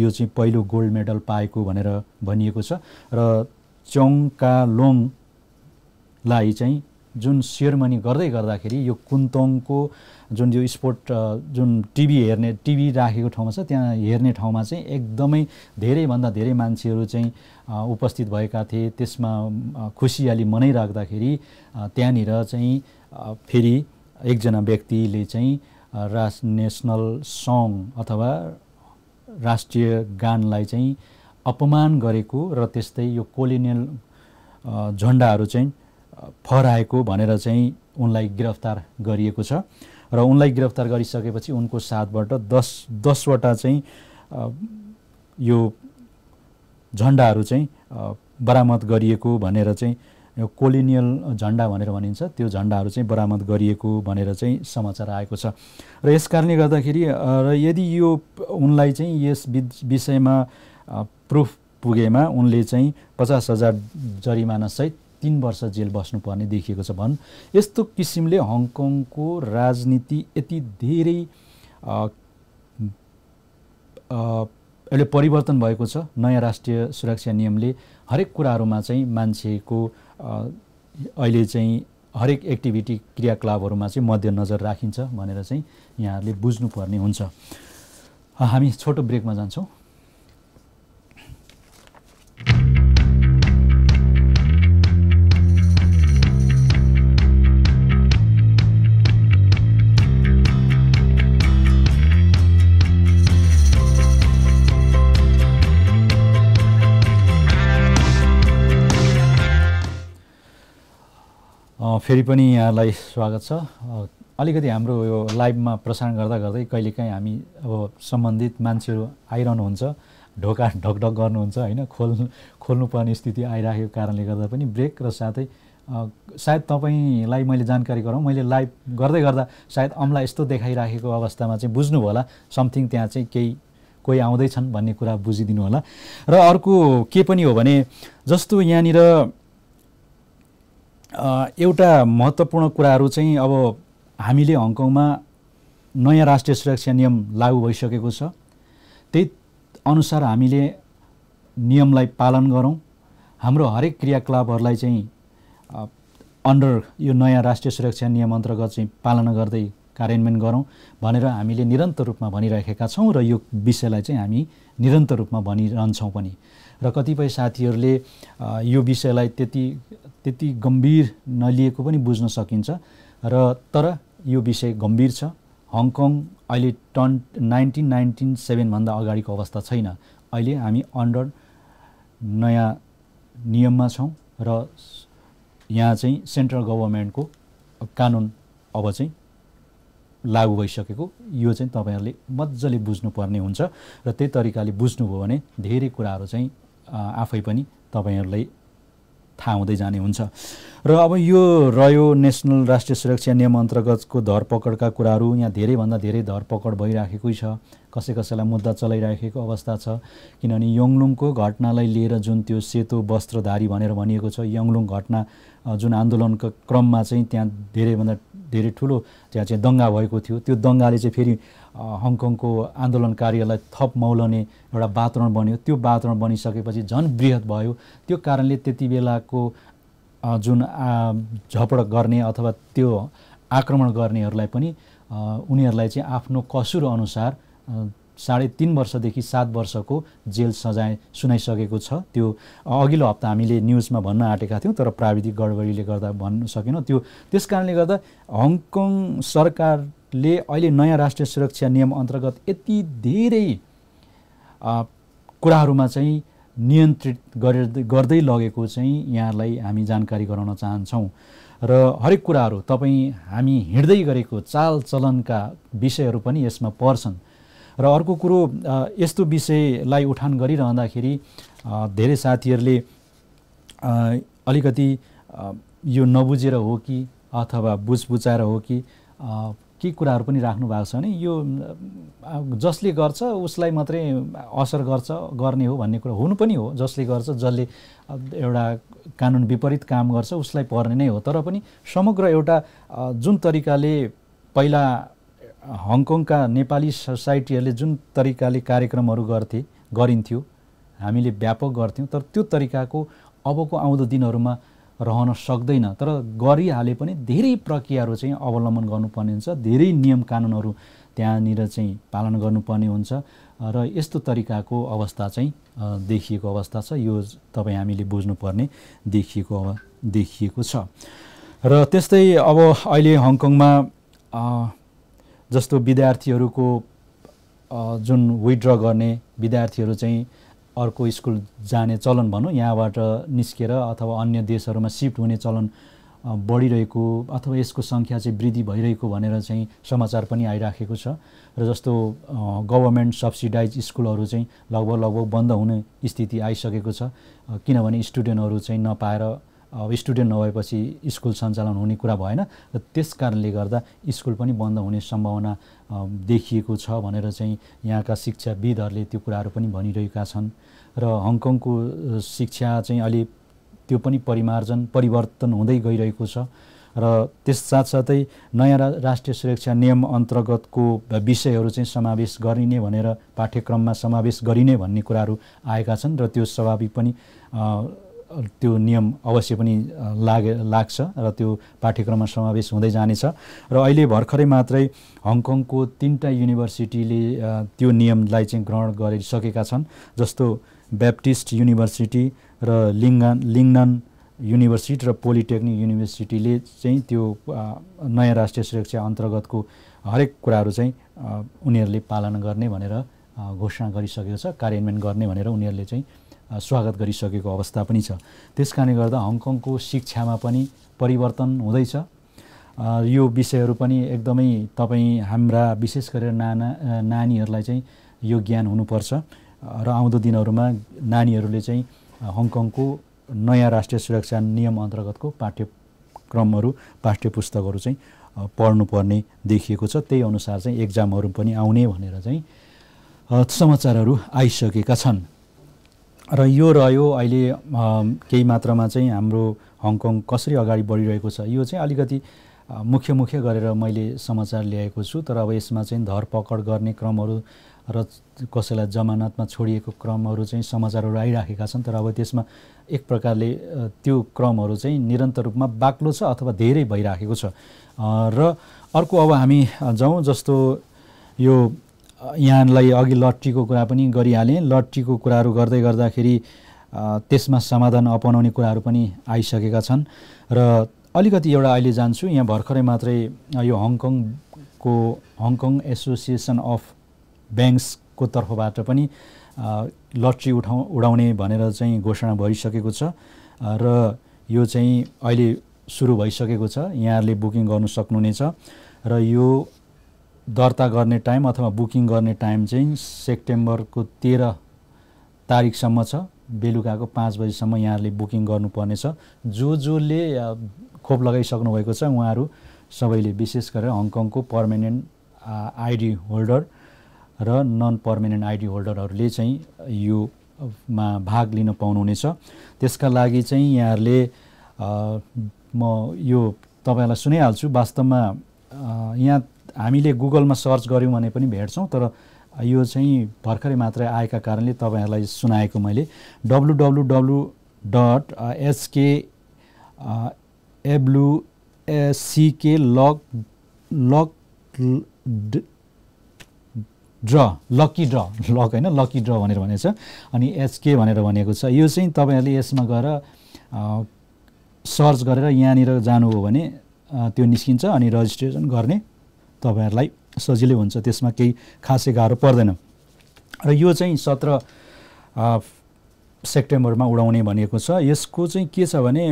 यो चाहिँ पहिलो गोल्ड मेडल पाएको भनेर भनिएको छ र च्याङका लोङलाई चाहिँ जुन सेयर गर्दै गर्दाखेरि यो कुन्तोङको जुन यो स्पोर्ट जुन टिभी हेर्ने टिभी राखेको ठाउँमा छ त्यहाँ हेर्ने ठाउँमा चाहिँ एकदमै धेरैभन्दा धेरै मान्छेहरू चाहिँ उपस्थित भएका थिए त्यसमा खुसियाली मनाइराख्दाखेरि त्यहाँनिर चाहिँ फेरि एकजना व्यक्तिले चाहिँ रा नेसनल सङ अथवा राष्ट्रिय गानलाई चाहिँ अपमान गरेको र त्यस्तै यो कोलिनियल झन्डाहरू चाहिँ फहराएको भनेर चाहिँ उनलाई गिरफ्तार गरिएको छ र उनलाई गिरफ्तार गरिसकेपछि उनको साथबाट दस दसवटा चाहिँ यो झन्डाहरू चाहिँ बरामद गरिएको भनेर चाहिँ यो कोलिनियल झन्डा भनेर भनिन्छ त्यो झन्डाहरू चाहिँ बरामद गरिएको भनेर चाहिँ समाचार आएको छ र यस कारणले गर्दाखेरि र यदि यो उनलाई चाहिँ यस विषयमा प्रुफ पुगेमा उनले चाहिँ पचास हजार जरिमानासहित तिन वर्ष जेल बस्नुपर्ने देखिएको छ भन् यस्तो किसिमले हङकङको राजनीति यति धेरै अहिले परिवर्तन भएको छ नयाँ राष्ट्रिय सुरक्षा नियमले हरेक कुराहरूमा चाहिँ मान्छेको अहिले चाहिँ हरेक एक्टिभिटी क्रियाकलापहरूमा चाहिँ मध्यनजर राखिन्छ भनेर चाहिँ यहाँहरूले बुझ्नुपर्ने हुन्छ हामी छोटो ब्रेकमा जान्छौँ फेरि पनि यहाँलाई स्वागत छ अलिकति हाम्रो यो लाइभमा प्रसारण गर्दा गर्दै कहिलेकाहीँ हामी अब सम्बन्धित मान्छेहरू आइरहनुहुन्छ ढोका ढकढक गर्नुहुन्छ होइन खोल खोल्नुपर्ने स्थिति आइराखेको कारणले गर्दा पनि ब्रेक र साथै सायद तपाईँलाई मैले जानकारी गराउँ मैले लाइभ गर्दै गर्दा सायद अम्ला यस्तो देखाइराखेको अवस्थामा चाहिँ बुझ्नु होला समथिङ त्यहाँ चाहिँ केही कोही आउँदैछन् भन्ने कुरा बुझिदिनु होला र अर्को के पनि हो भने जस्तो यहाँनिर एउटा महत्त्वपूर्ण कुराहरू चाहिँ अब हामीले हङकङमा नयाँ राष्ट्रिय सुरक्षा नियम लागू भइसकेको छ त्यही अनुसार हामीले नियमलाई पालन गरौँ हाम्रो हरेक क्रियाकलापहरूलाई चाहिँ अन्डर यो नयाँ राष्ट्रिय सुरक्षा नियम अन्तर्गत चाहिँ पालना गर्दै कार्यान्वयन गरौँ भनेर हामीले निरन्तर रूपमा भनिराखेका छौँ र यो विषयलाई चाहिँ हामी निरन्तर रूपमा भनिरहन्छौँ पनि र कतिपय साथीहरूले यो विषयलाई त्यति त्यति गम्भीर नलिएको पनि बुझ्न सकिन्छ र तर यो विषय गम्भीर छ हङकङ अहिले टन नाइन्टिन नाइन्टिन सेभेनभन्दा अगाडिको अवस्था छैन अहिले हामी अन्डर नयाँ नियममा छौँ र यहाँ चाहिँ सेन्ट्रल गभर्मेन्टको कानुन अब चाहिँ लागु भइसकेको यो चाहिँ तपाईँहरूले मजाले बुझ्नुपर्ने हुन्छ र त्यही तरिकाले बुझ्नुभयो भने धेरै कुराहरू चाहिँ आफै पनि तपाईँहरूलाई थाहा हुँदै जाने हुन्छ र अब यो रह्यो नेसनल राष्ट्रिय सुरक्षा नियम अन्तर्गतको धरपकडका कुराहरू यहाँ धेरैभन्दा धेरै धरपकड भइराखेकै छ कसै कसैलाई मुद्दा चलाइराखेको अवस्था छ किनभने यङलुङको घटनालाई लिएर जुन त्यो सेतो वस्त्रधारी भनेर भनिएको छ यङलुङ घटना जुन आन्दोलनको क्रममा चाहिँ त्यहाँ धेरैभन्दा धेरै ठुलो त्यहाँ चाहिँ दङ्गा भएको थियो त्यो दङ्गाले चाहिँ फेरि हङकङको आन्दोलनकारीहरूलाई थप मौलने एउटा वातावरण बन्यो त्यो वातावरण बनिसकेपछि झन् वृहत भयो त्यो कारणले त्यति बेलाको जुन झपड गर्ने अथवा त्यो आक्रमण गर्नेहरूलाई पनि उनीहरूलाई चाहिँ आफ्नो कसुर अनुसार साढे तिन वर्षदेखि सात वर्षको जेल सजाय सुनाइसकेको छ त्यो अघिल्लो हप्ता हामीले न्युजमा भन्न आँटेका थियौँ तर प्राविधिक गडबडीले गर्दा भन्न सकेनौँ त्यो त्यस कारणले गर्दा हङकङ सरकारले अहिले नयाँ राष्ट्रिय सुरक्षा नियम अन्तर्गत यति धेरै कुराहरूमा चाहिँ नियन्त्रित गरेर गर्दै लगेको चाहिँ यहाँलाई हामी जानकारी गराउन चाहन्छौँ र हरेक कुराहरू तपाईँ हामी हिँड्दै गरेको चालचलनका विषयहरू पनि यसमा पर्छन् र अर्को कुरो यस्तो विषयलाई उठान गरिरहँदाखेरि धेरै साथीहरूले अलिकति यो नबुझेर हो कि अथवा बुझबुझाएर हो कि के कुराहरू पनि राख्नु भएको छ भने यो जसले गर्छ उसलाई मात्रै असर गर्छ गर्ने हो भन्ने कुरा हुनु पनि हो जसले गर्छ जसले एउटा कानुन विपरीत काम गर्छ उसलाई पर्ने नै हो तर पनि समग्र एउटा जुन तरिकाले पहिला हङकङका नेपाली सोसाइटीहरूले जुन तरिकाले कार्यक्रमहरू गर्थे गरिन्थ्यो हामीले व्यापक गर्थ्यौँ तर त्यो तरिकाको अबको आउँदो दिनहरूमा रहन सक्दैन तर गरिहाले पनि धेरै प्रक्रियाहरू चाहिँ अवलम्बन गर्नुपर्ने हुन्छ धेरै नियम कानुनहरू त्यहाँनिर चाहिँ पालन गर्नुपर्ने हुन्छ र यस्तो तरिकाको अवस्था चाहिँ देखिएको अवस्था छ यो तपाईँ हामीले बुझ्नुपर्ने देखिएको देखिएको छ र त्यस्तै अब अहिले हङकङमा जस्तो विद्यार्थीहरूको जुन विथड्र गर्ने विद्यार्थीहरू चाहिँ अर्को स्कुल जाने चलन भनौँ यहाँबाट निस्केर अथवा अन्य देशहरूमा सिफ्ट हुने चलन बढिरहेको अथवा यसको सङ्ख्या चाहिँ वृद्धि भइरहेको भनेर चाहिँ समाचार पनि आइराखेको छ र जस्तो गभर्मेन्ट सब्सिडाइज स्कुलहरू चाहिँ लगभग लगभग बन्द हुने स्थिति आइसकेको छ किनभने स्टुडेन्टहरू चाहिँ नपाएर अब स्टुडेन्ट नभएपछि स्कुल सञ्चालन हुने कुरा भएन र त्यस कारणले गर्दा स्कुल पनि बन्द हुने सम्भावना देखिएको छ भनेर चाहिँ यहाँका शिक्षाविदहरूले त्यो कुराहरू पनि भनिरहेका छन् र हङकङको शिक्षा चाहिँ अलि त्यो पनि परिमार्जन परिवर्तन हुँदै गइरहेको छ र त्यस साथसाथै नयाँ रा राष्ट्रिय सुरक्षा नियम अन्तर्गतको विषयहरू चाहिँ समावेश गरिने भनेर पाठ्यक्रममा समावेश गरिने भन्ने कुराहरू आएका छन् र त्यो स्वाभाविक पनि त्यो नियम अवश्य पनि लागे लाग्छ र त्यो पाठ्यक्रममा समावेश हुँदै जानेछ र अहिले भर्खरै मात्रै हङकङको तिनवटा युनिभर्सिटीले त्यो नियमलाई चाहिँ ग्रहण गरिसकेका छन् जस्तो ब्याप्टिस्ट युनिभर्सिटी र लिङ्गन लिङ्गन युनिभर्सिटी र पोलिटेक्निक युनिभर्सिटीले चाहिँ त्यो नयाँ राष्ट्रिय सुरक्षा अन्तर्गतको हरेक कुराहरू चाहिँ उनीहरूले पालन गर्ने भनेर घोषणा गरिसकेको छ कार्यान्वयन गर्ने भनेर उनीहरूले चाहिँ स्वागत गरिसकेको अवस्था पनि छ त्यस कारणले गर्दा हङकङको शिक्षामा पनि परिवर्तन हुँदैछ यो विषयहरू पनि एकदमै तपाईँ हाम्रा विशेष गरेर नाना नानीहरूलाई चाहिँ यो ज्ञान हुनुपर्छ र आउँदो दिनहरूमा नानीहरूले चाहिँ हङकङको नयाँ राष्ट्रिय सुरक्षा नियम अन्तर्गतको पाठ्यक्रमहरू पाठ्य पुस्तकहरू चाहिँ पढ्नुपर्ने देखिएको छ त्यही अनुसार चाहिँ एक्जामहरू पनि आउने भनेर चाहिँ समाचारहरू आइसकेका छन् र यो रह्यो अहिले केही मात्रामा चाहिँ हाम्रो हङकङ कसरी अगाडि बढिरहेको छ यो चाहिँ अलिकति मुख्य मुख्य गरेर मैले समाचार ल्याएको छु तर अब यसमा चाहिँ धरपकड गर्ने क्रमहरू र कसैलाई जमानतमा छोडिएको क्रमहरू चाहिँ समाचारहरू आइराखेका छन् तर अब त्यसमा एक प्रकारले त्यो क्रमहरू चाहिँ निरन्तर रूपमा बाक्लो छ अथवा धेरै भइराखेको छ र अर्को अब हामी जाउँ जस्तो यो यहाँलाई अघि लट्रीको कुरा पनि गरिहालेँ लट्रीको कुराहरू गर्दै गर्दाखेरि त्यसमा समाधान अपनाउने कुराहरू पनि आइसकेका छन् र अलिकति एउटा अहिले जान्छु यहाँ भर्खरै मात्रै यो हङकङको हङकङ एसोसिएसन अफ ब्याङ्क्सको तर्फबाट पनि लट्री उठाउ उडाउने भनेर चाहिँ घोषणा भइसकेको छ र यो चाहिँ अहिले सुरु भइसकेको छ यहाँहरूले बुकिङ गर्नु सक्नुहुनेछ र यो दर्ता गर्ने टाइम अथवा बुकिङ गर्ने टाइम चाहिँ सेप्टेम्बरको तेह्र तारिकसम्म छ बेलुकाको पाँच बजीसम्म यहाँहरूले बुकिङ गर्नुपर्नेछ जो जोले खोप भएको छ उहाँहरू सबैले विशेष गरेर हङकङको पर्मानेन्ट आइडी होल्डर र नन पर्मानेन्ट आइडी होल्डरहरूले चाहिँ यो मा भाग लिन पाउनुहुनेछ त्यसका लागि चाहिँ यहाँहरूले म यो तपाईँहरूलाई सुनिहाल्छु वास्तवमा यहाँ हामीले गुगलमा सर्च गऱ्यौँ भने पनि भेट्छौँ तर यो चाहिँ भर्खरै मात्रै आएका कारणले तपाईँहरूलाई सुनाएको मैले डब्लु डब्लु डब्लु डट एसके एब्लु एसिके luck luck draw lucky draw luck होइन लकी ड्र भनेर भनेको छ अनि एसके भनेर भनेको छ यो चाहिँ तपाईँहरूले यसमा गएर uh, सर्च गरेर यहाँनिर हो भने uh, त्यो निस्किन्छ अनि रजिस्ट्रेसन गर्ने तपाईँहरूलाई सजिलै हुन्छ त्यसमा केही खासै गाह्रो पर्दैन र यो चाहिँ सत्र सेप्टेम्बरमा उडाउने भनेको छ यसको चाहिँ के छ भने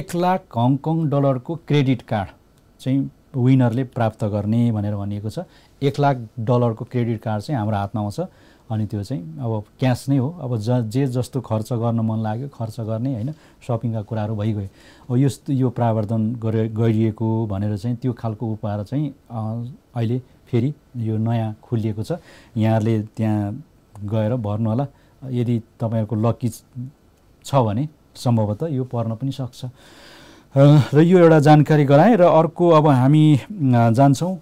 एक लाख हङकङ डलरको क्रेडिट कार्ड चाहिँ विनरले प्राप्त गर्ने भनेर भनिएको छ एक लाख डलरको क्रेडिट कार्ड चाहिँ हाम्रो हातमा आउँछ अनि त्यो चाहिँ अब क्यास नै हो अब ज जे जस्तो खर्च गर्न मन लाग्यो खर्च गर्ने होइन सपिङका कुराहरू भइगयो अब यो यो प्रावर्धन गरे गरिएको भनेर चाहिँ त्यो खालको उपहार चाहिँ अहिले फेरि यो नयाँ खोलिएको छ यहाँहरूले त्यहाँ गएर भर्नु होला यदि तपाईँहरूको लक्की छ भने सम्भवतः यो पर्न पनि सक्छ र यो एउटा जानकारी गराएँ र अर्को अब हामी जान्छौँ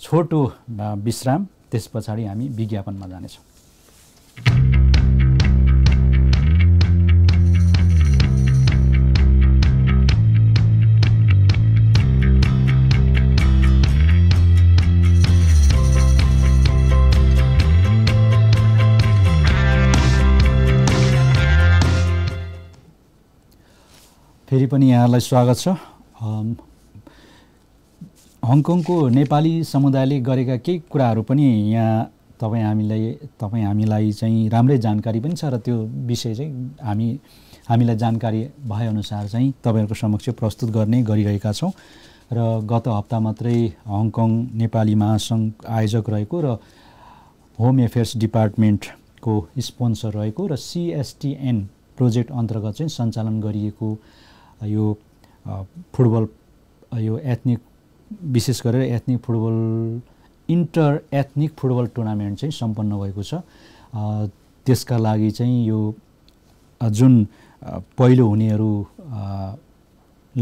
छोटो विश्राम त्यस पछाडि हामी विज्ञापनमा जानेछौँ फेरि पनि यहाँहरूलाई स्वागत छ हङकङको नेपाली समुदायले गरेका केही कुराहरू पनि यहाँ तपाईँ हामीलाई तपाईँ हामीलाई चाहिँ राम्रै जानकारी पनि छ र त्यो विषय चाहिँ हामी हामीलाई जानकारी भएअनुसार चाहिँ तपाईँहरूको समक्ष प्रस्तुत गर्ने गरिरहेका छौँ र गत हप्ता मात्रै हङकङ नेपाली महासङ्घ आयोजक रहेको र होम एफेयर्स डिपार्टमेन्टको स्पोन्सर रहेको र सिएसटिएन प्रोजेक्ट अन्तर्गत चाहिँ सञ्चालन गरिएको यो फुटबल यो एथनिक विशेष गरेर ethnic football inter ethnic football tournament चाहिँ सम्पन्न भएको छ त्यसका लागि चाहिँ यो जुन पहिलो हुनेहरू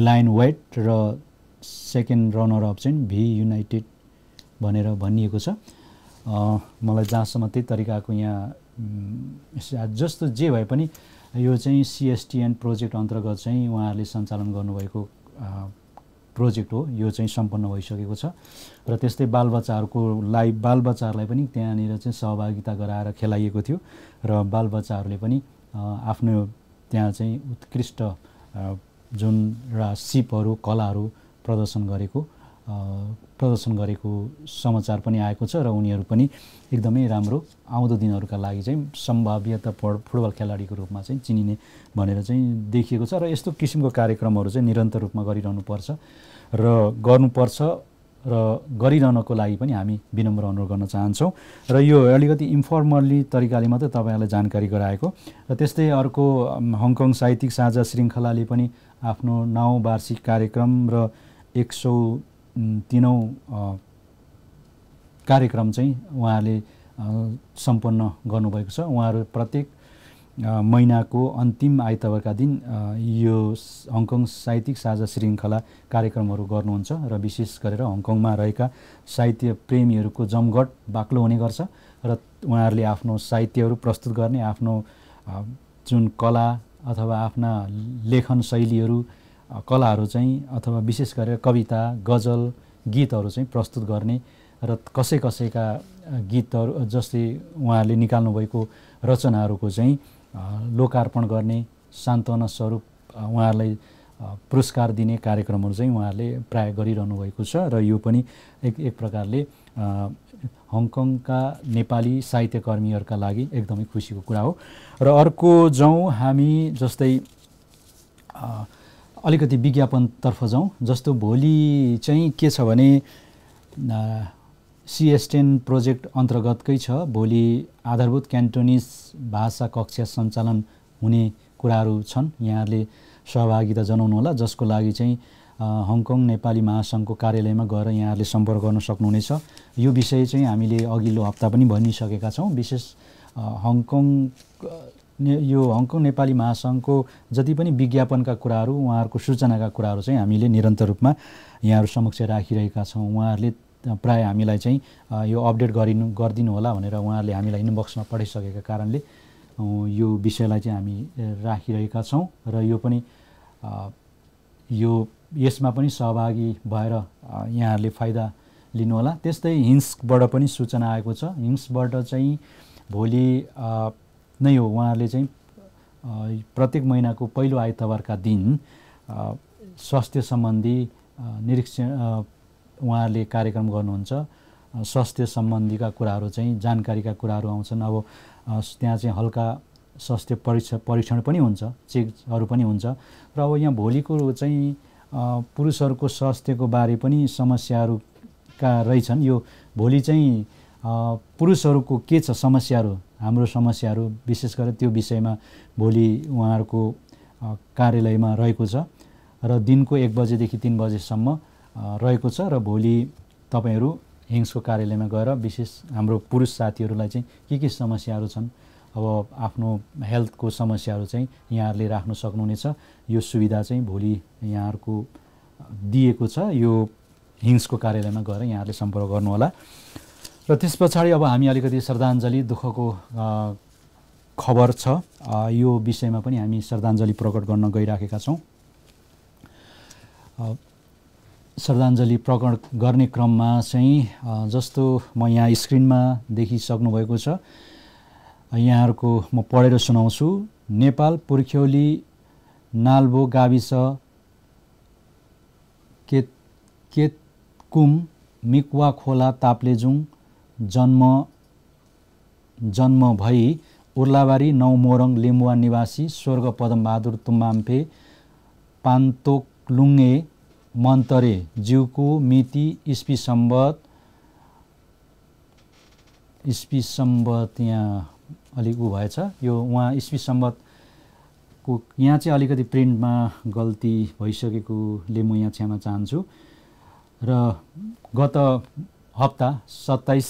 लाइन वाइट र सेकेन्ड रनर अप चाहिँ भी युनाइटेड भनेर भनिएको छ मलाई जहाँसम्म त्यही तरिकाको यहाँ जस्तो जे भए पनि यो चाहिँ सिएसटिएन प्रोजेक्ट अन्तर्गत चाहिँ उहाँहरूले सञ्चालन गर्नुभएको प्रोजेक्ट हो यो चाहिँ सम्पन्न भइसकेको छ र त्यस्तै बालबच्चाहरूको लाइ बालबच्चाहरूलाई पनि त्यहाँनिर चाहिँ सहभागिता गराएर खेलाइएको थियो र बालबच्चाहरूले पनि आफ्नो त्यहाँ चाहिँ उत्कृष्ट जुन एउटा सिपहरू कलाहरू प्रदर्शन गरेको प्रदर्शन गरेको समाचार पनि आएको छ र उनीहरू पनि एकदमै राम्रो आउँदो दिनहरूका लागि चाहिँ सम्भाव्यता फुटबल खेलाडीको रूपमा चाहिँ चिनिने भनेर चाहिँ देखिएको छ र यस्तो किसिमको कार्यक्रमहरू चाहिँ निरन्तर रूपमा गरिरहनुपर्छ र गर्नुपर्छ र गरिरहनको लागि पनि हामी विनम्र अनुरोध गर्न चाहन्छौँ र यो अलिकति इन्फर्मल्ली तरिकाले मात्रै तपाईँहरूलाई जानकारी गराएको र त्यस्तै अर्को हङकङ साहित्यिक साझा श्रृङ्खलाले पनि आफ्नो नौ वार्षिक कार्यक्रम र एक सौ तिनौँ कार्यक्रम चाहिँ उहाँले सम्पन्न गर्नुभएको छ उहाँहरू प्रत्येक महिनाको अन्तिम आइतबारका दिन यो हङकङ साहित्यिक साझा श्रृङ्खला कार्यक्रमहरू गर्नुहुन्छ र विशेष गरेर हङकङमा रहेका साहित्य प्रेमीहरूको जमघट बाक्लो हुने गर्छ र उहाँहरूले आफ्नो साहित्यहरू प्रस्तुत गर्ने आफ्नो जुन कला अथवा आफ्ना लेखन शैलीहरू कलाहरू चाहिँ अथवा विशेष गरेर कविता गजल गीतहरू चाहिँ प्रस्तुत गर्ने र कसै कसैका गीतहरू जस्तै उहाँहरूले निकाल्नुभएको रचनाहरूको चाहिँ लोकार्पण गर्ने सान्त्वना स्वरूप उहाँहरूलाई पुरस्कार दिने कार्यक्रमहरू चाहिँ उहाँहरूले प्राय गरिरहनु भएको छ र यो पनि एक एक प्रकारले हङकङका नेपाली साहित्यकर्मीहरूका लागि एकदमै खुसीको कुरा हो र अर्को जाउँ हामी जस्तै अलिकति विज्ञापनतर्फ जाउँ जस्तो भोलि चाहिँ के छ भने सिएसटेन प्रोजेक्ट अन्तर्गतकै छ भोलि आधारभूत क्यान्टोनिस भाषा कक्षा सञ्चालन हुने कुराहरू छन् यहाँहरूले सहभागिता जनाउनु होला जसको लागि चाहिँ हङकङ नेपाली महासङ्घको कार्यालयमा गएर यहाँहरूले सम्पर्क गर्न सक्नुहुनेछ यो विषय चाहिँ हामीले अघिल्लो हप्ता पनि भनिसकेका छौँ विशेष हङकङ यो हङकङ नेपाली महासङ्घको जति पनि विज्ञापनका कुराहरू उहाँहरूको सूचनाका कुराहरू चाहिँ हामीले निरन्तर रूपमा यहाँहरू समक्ष राखिरहेका छौँ उहाँहरूले प्रायः हामीलाई चाहिँ यो अपडेट गरिनु गरिदिनु होला भनेर उहाँहरूले हामीलाई इनबक्समा पठाइसकेका कारणले यो विषयलाई चाहिँ हामी राखिरहेका छौँ र यो पनि यो यसमा पनि सहभागी भएर यहाँहरूले फाइदा लिनुहोला त्यस्तै हिंसबाट पनि सूचना आएको छ हिंसबाट चाहिँ भोलि नै हो उहाँहरूले चाहिँ प्रत्येक महिनाको पहिलो आइतबारका दिन स्वास्थ्य सम्बन्धी निरीक्षण उहाँहरूले कार्यक्रम गर्नुहुन्छ स्वास्थ्य सम्बन्धीका कुराहरू चाहिँ जानकारीका कुराहरू आउँछन् अब त्यहाँ चाहिँ हल्का स्वास्थ्य परीक्षा परीक्षण पनि हुन्छ चेकहरू पनि हुन्छ र अब यहाँ भोलिको चाहिँ पुरुषहरूको स्वास्थ्यको बारे पनि समस्याहरूका रहेछन् यो भोलि चाहिँ पुरुषहरूको के छ समस्याहरू हाम्रो समस्याहरू विशेष गरेर त्यो विषयमा भोलि उहाँहरूको कार्यालयमा रहेको छ र दिनको एक बजेदेखि तिन बजेसम्म रहेको छ र भोलि तपाईँहरू हिङ्सको कार्यालयमा गएर विशेष हाम्रो पुरुष साथीहरूलाई चाहिँ के के समस्याहरू छन् अब आफ्नो हेल्थको समस्याहरू चाहिँ यहाँहरूले राख्न सक्नुहुनेछ यो सुविधा चाहिँ भोलि यहाँहरूको दिएको छ यो हिङ्सको कार्यालयमा गएर यहाँहरूले सम्पर्क गर्नुहोला र त्यस पछाडि अब हामी अलिकति श्रद्धाञ्जली दुःखको खबर छ यो विषयमा पनि हामी श्रद्धाञ्जली प्रकट गर्न गइराखेका छौँ श्रद्धाञ्जली प्रकट गर्ने क्रममा चाहिँ जस्तो म यहाँ स्क्रिनमा देखिसक्नुभएको छ यहाँहरूको म पढेर सुनाउँछु नेपाल पुर्ख्यौली नालबो गाविस केत केतकुम मिक्वा खोला ताप्लेजुङ जन्म जन्म भई उर्लाबारी नौमोरङ लिम्बुवा निवासी स्वर्ग पदमबहादुर तुम्बाम्फे लुङे मन्तरे जिउको मिति इस्पी सम्बत इस्पी सम्बत यहाँ अलिक ऊ भएछ यो उहाँ इस्पी सम्बतको यहाँ चाहिँ अलिकति प्रिन्टमा गल्ती भइसकेकोले म यहाँ क्षमा चाहन्छु र गत हप्ता सत्ताइस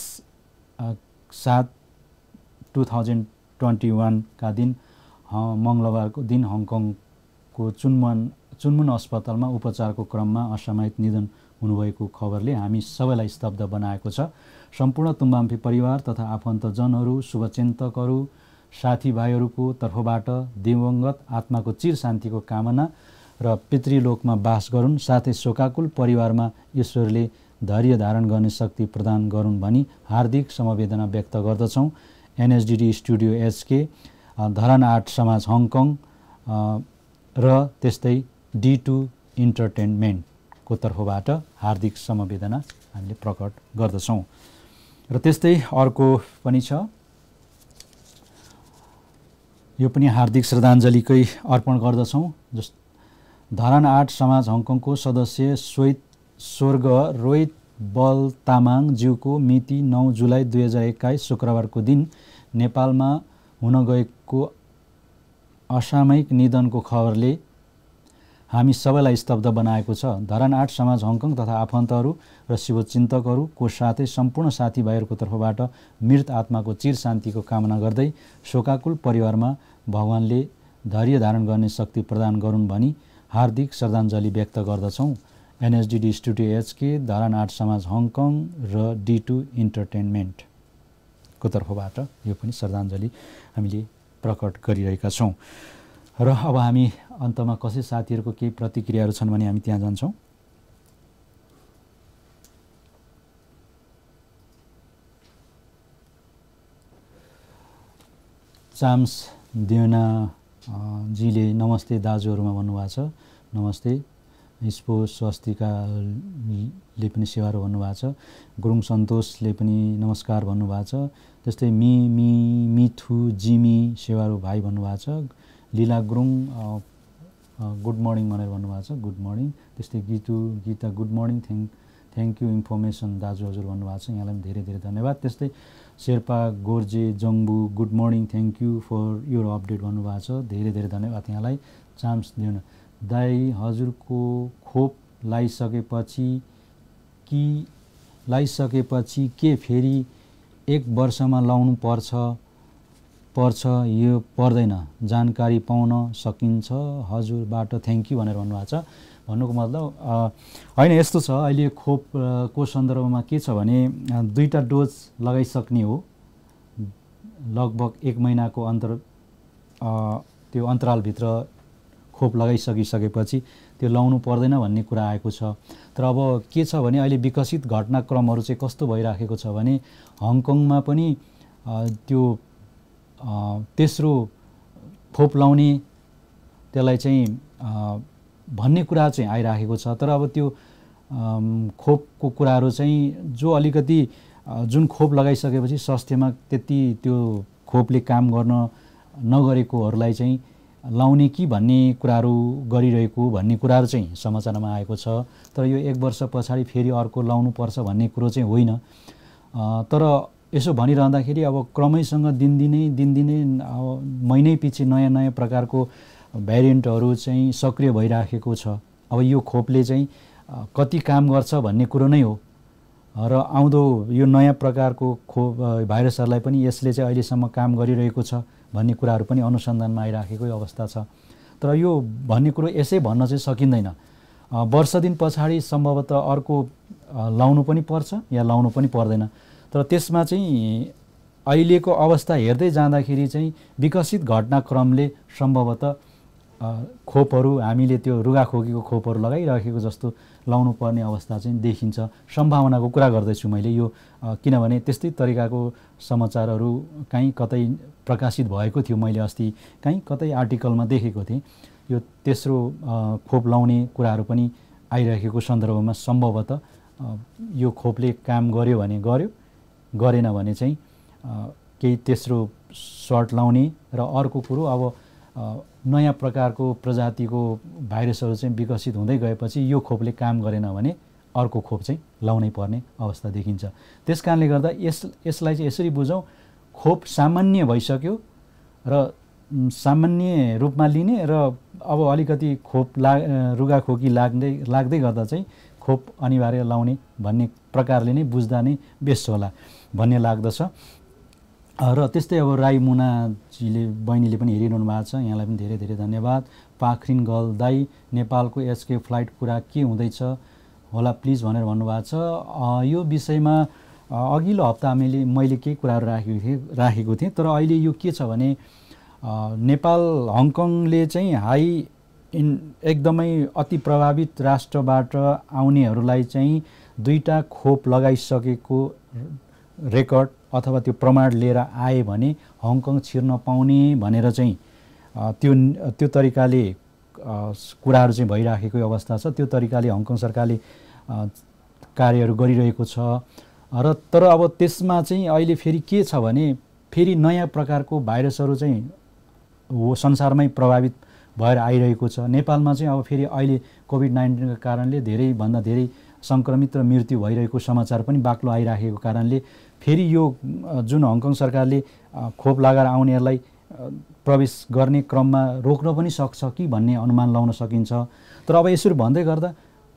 सात टु थाउजन्ड ट्वेन्टी वानका दिन मङ्गलबारको दिन हङकङको चुनमन चुनमुन अस्पतालमा उपचारको क्रममा असामयिक निधन हुनुभएको खबरले हामी सबैलाई स्तब्ध बनाएको छ सम्पूर्ण तुम्बाम्फी परिवार तथा आफन्तजनहरू शुभचिन्तकहरू साथीभाइहरूको तर्फबाट दिवङ्गत आत्माको चिर शान्तिको कामना र पितृलोकमा बास गरून् साथै शोकाकुल परिवारमा ईश्वरले धैर्य धारण गर्ने शक्ति प्रदान गरून् भनी हार्दिक समवेदना व्यक्त गर्दछौँ NSDD studio HK Dharan art समाज हङकङ र त्यस्तै डी टु इन्टरटेन्मेन्टको तर्फबाट हार्दिक समवेदना हामीले प्रकट गर्दछौँ र त्यस्तै अर्को पनि छ यो पनि हार्दिक श्रद्धाञ्जलीकै अर्पण गर्दछौँ जस धरान आर्ट समाज हङकङको सदस्य स्वेत स्वर्ग रोहित बल तामाङज्यूको मिति नौ जुलाई दुई हजार एक्काइस शुक्रबारको दिन नेपालमा हुन गएको असामयिक निधनको खबरले हामी सबैलाई स्तब्ध बनाएको छ धरान आठ समाज हङकङ तथा आफन्तहरू र शिवचिन्तकहरूको साथै सम्पूर्ण साथीभाइहरूको तर्फबाट मृत आत्माको चिर शान्तिको कामना गर्दै शोकाकुल परिवारमा भगवानले धैर्य धारण गर्ने शक्ति प्रदान गरून् भनी हार्दिक श्रद्धाञ्जली व्यक्त गर्दछौँ एनएसडिडी स्टुडियो एचके धारा आर्ट समाज हङकङ र डी टू इन्टरटेन्मेन्टको तर्फबाट यो पनि श्रद्धाञ्जली हामीले प्रकट गरिरहेका छौँ र अब हामी अन्तमा कसै साथीहरूको केही प्रतिक्रियाहरू छन् भने हामी त्यहाँ जान्छौँ चाम्स देवनाजीले नमस्ते दाजुहरूमा भन्नुभएको छ नमस्ते स्पोर्ट्स स्वस्तिकाले पनि सेवाहरू भन्नुभएको छ गुरुङ सन्तोषले पनि नमस्कार भन्नुभएको छ त्यस्तै मि मि मिथु जिमी सेवाहरू भाइ भन्नुभएको छ लिला गुरुङ गुड मर्निङ भनेर भन्नुभएको छ गुड मर्निङ त्यस्तै गीतु Geeta good morning thank thank you information दाजु हजुर भन्नुभएको छ यहाँलाई पनि धेरै धेरै धन्यवाद त्यस्तै Sherpa Gorje Jangbu good morning thank you for यो अपडेट भन्नुभएको छ धेरै धेरै धन्यवाद यहाँलाई चान्स दिनु दाई हजुरको खोप लगाइसकेपछि कि लगाइसकेपछि के फेरि एक वर्षमा लाउनु पर्छ पर्छ यो पर्दैन जानकारी पाउन सकिन्छ हजुरबाट थ्याङ्क यू भनेर भन्नुभएको छ भन्नुको मतलब होइन यस्तो छ अहिले खोपको सन्दर्भमा के छ भने दुईवटा डोज लगाइसक्ने हो लगभग एक महिनाको अन्तर त्यो अन्तरालभित्र खोप लगाइसकिसकेपछि त्यो लाउनु पर्दैन भन्ने कुरा आएको छ तर अब के छ भने अहिले विकसित घटनाक्रमहरू चाहिँ कस्तो भइराखेको छ भने हङकङमा पनि त्यो तेस्रो खोप लाउने त्यसलाई चाहिँ भन्ने कुरा चाहिँ आइराखेको छ तर अब त्यो खोपको कुराहरू चाहिँ जो अलिकति जुन खोप लगाइसकेपछि स्वास्थ्यमा त्यति त्यो खोपले काम गर्न नगरेकोहरूलाई चाहिँ लाउने कि भन्ने कुराहरू गरिरहेको भन्ने कुराहरू चाहिँ समाचारमा आएको छ तर यो एक वर्ष पछाडि फेरि अर्को लाउनुपर्छ भन्ने कुरो चाहिँ होइन तर यसो भनिरहँदाखेरि अब क्रमैसँग दिनदिनै दिनदिनै अब महिनै पछि नयाँ नयाँ प्रकारको भेरिएन्टहरू चाहिँ सक्रिय भइराखेको छ अब यो खोपले चाहिँ कति काम गर्छ भन्ने कुरो नै हो र आउँदो यो नयाँ प्रकारको खोप भाइरसहरूलाई पनि यसले चाहिँ अहिलेसम्म काम गरिरहेको छ भन्ने कुराहरू पनि अनुसन्धानमा आइराखेकै अवस्था छ तर यो भन्ने कुरो यसै भन्न चाहिँ सकिँदैन वर्ष दिन पछाडि सम्भवतः अर्को लाउनु पनि पर्छ या लाउनु पनि पर्दैन तर त्यसमा चाहिँ अहिलेको अवस्था हेर्दै जाँदाखेरि चाहिँ विकसित घटनाक्रमले सम्भवतः खोपहरू हामीले त्यो रुगाखोकीको खोपहरू लगाइराखेको जस्तो लाउनु पर्ने अवस्था चाहिँ देखिन्छ सम्भावनाको कुरा गर्दैछु मैले यो किनभने त्यस्तै तरिकाको समाचारहरू काहीँ कतै प्रकाशित भएको थियो मैले अस्ति काहीँ कतै आर्टिकलमा देखेको थिएँ यो तेस्रो खोप लाउने कुराहरू पनि आइरहेको सन्दर्भमा सम्भवतः यो खोपले काम गर्यो भने गर्यो गरेन भने चाहिँ केही तेस्रो सर्ट लाउने र अर्को कुरो अब नयाँ प्रकारको प्रजातिको भाइरसहरू चाहिँ विकसित हुँदै गएपछि यो खोपले काम गरेन भने अर्को खोप चाहिँ लाउनै पर्ने अवस्था देखिन्छ त्यस कारणले गर्दा यस यसलाई चाहिँ यसरी बुझौँ खोप सामान्य भइसक्यो र सामान्य रूपमा लिने र अब अलिकति खोप ला रुगाखोकी लाग्दै लाग्दै गर्दा चाहिँ खोप अनिवार्य लाउने भन्ने प्रकारले नै बुझ्दा नै बेस्ट होला भन्ने लाग्दछ र त्यस्तै अब राई मुनाजीले बहिनीले पनि हेरिरहनु भएको छ यहाँलाई पनि धेरै धेरै धन्यवाद पाखरिन गल दाई नेपालको एसके फ्लाइट कुरा के हुँदैछ होला प्लिज भनेर भन्नुभएको छ यो विषयमा अघिल्लो हप्ता मैले मैले केही कुराहरू राखेको थिएँ राखेको थिएँ तर अहिले यो के छ भने नेपाल हङकङले चाहिँ हाई इन एकदमै अति प्रभावित राष्ट्रबाट आउनेहरूलाई चाहिँ दुईवटा खोप लगाइसकेको रेकर्ड अथवा त्यो प्रमाण लिएर आए भने हङकङ छिर्न पाउने भनेर चाहिँ त्यो त्यो तरिकाले कुराहरू चाहिँ भइराखेको अवस्था छ त्यो तरिकाले हङकङ सरकारले कार्यहरू गरिरहेको छ र तर अब त्यसमा चाहिँ अहिले फेरि के छ भने फेरि नयाँ प्रकारको भाइरसहरू चाहिँ हो संसारमै प्रभावित भएर आइरहेको छ नेपालमा चाहिँ अब फेरि अहिले कोभिड नाइन्टिनको कारणले धेरैभन्दा धेरै सङ्क्रमित र मृत्यु भइरहेको समाचार पनि बाक्लो आइराखेको कारणले फेरि यो जुन हङकङ सरकारले खोप लगाएर आउनेहरूलाई प्रवेश गर्ने क्रममा रोक्न पनि सक्छ कि भन्ने अनुमान लाउन सकिन्छ तर अब यसरी भन्दै गर्दा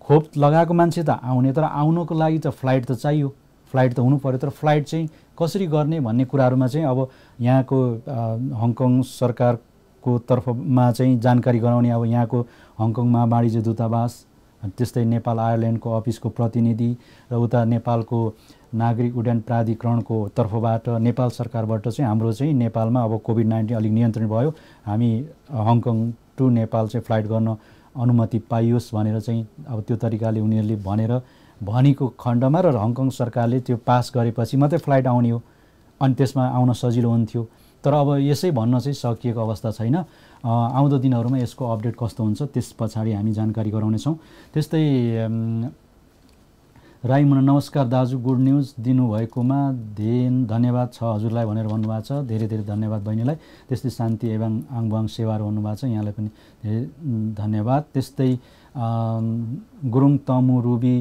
खोप लगाएको मान्छे त आउने तर आउनको लागि त फ्लाइट त चाहियो फ्लाइट त हुनु पऱ्यो तर फ्लाइट चाहिँ कसरी गर्ने भन्ने कुराहरूमा चाहिँ अब यहाँको हङकङ सरकारको तर्फमा चाहिँ जानकारी गराउने अब यहाँको हङकङमा वाणिज्य दूतावास त्यस्तै नेपाल आयरल्यान्डको अफिसको प्रतिनिधि र उता नेपालको नागरिक उड्डयन प्राधिकरणको तर्फबाट नेपाल सरकारबाट चाहिँ हाम्रो चाहिँ नेपालमा अब कोभिड नाइन्टिन अलिक नियन्त्रण भयो हामी हङकङ टु नेपाल चाहिँ फ्लाइट गर्न अनुमति पाइयोस् भनेर चाहिँ अब त्यो तरिकाले उनीहरूले भनेर भनेको खण्डमा र हङकङ सरकारले त्यो पास गरेपछि मात्रै फ्लाइट आउने हो अनि त्यसमा आउन सजिलो हुन्थ्यो तर अब यसै भन्न चाहिँ सकिएको अवस्था छैन आउँदो दिनहरूमा यसको अपडेट कस्तो हुन्छ त्यस पछाडि हामी जानकारी गराउनेछौँ त्यस्तै राई मुना नमस्कार दाजु गुड न्युज दिनुभएकोमा धेन धन्यवाद छ हजुरलाई भनेर भन्नुभएको छ धेरै धेरै धन्यवाद बहिनीलाई त्यस्तै शान्ति एवं आङबाङ सेवाहरू भन्नुभएको छ यहाँलाई पनि धेरै धन्यवाद त्यस्तै गुरुङ तमु रुबी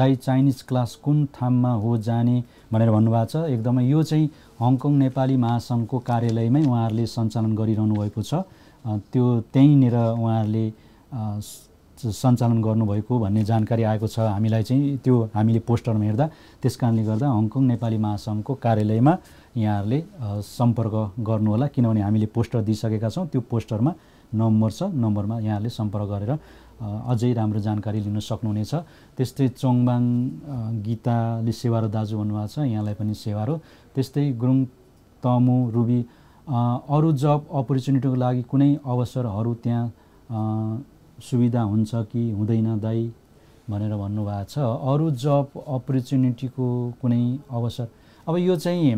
दाई चाइनिज क्लास कुन ठाउँमा हो जाने भनेर भन्नुभएको छ एकदमै यो चाहिँ हङकङ नेपाली महासङ्घको कार्यालयमै उहाँहरूले सञ्चालन गरिरहनु भएको छ त्यो त्यहीँनिर उहाँहरूले सञ्चालन गर्नुभएको भन्ने जानकारी आएको छ हामीलाई चाहिँ त्यो हामीले पोस्टरमा हेर्दा त्यस कारणले गर्दा हङकङ नेपाली महासङ्घको कार्यालयमा यहाँहरूले सम्पर्क गर्नुहोला किनभने हामीले पोस्टर दिइसकेका छौँ त्यो पोस्टरमा नम्बर छ नम्बरमा यहाँहरूले सम्पर्क गरेर अझै राम्रो जानकारी लिन सक्नुहुनेछ त्यस्तै चोङबाङ गीताले सेवारो दाजु भन्नुभएको छ यहाँलाई पनि सेवारो त्यस्तै गुरुङ तमु रुबी अरू जब अपर्च्युनिटीको लागि कुनै अवसरहरू त्यहाँ सुविधा हुन्छ कि हुँदैन दाई भनेर भन्नुभएको छ अरू जब अपर्च्युनिटीको कुनै अवसर अब यो चाहिँ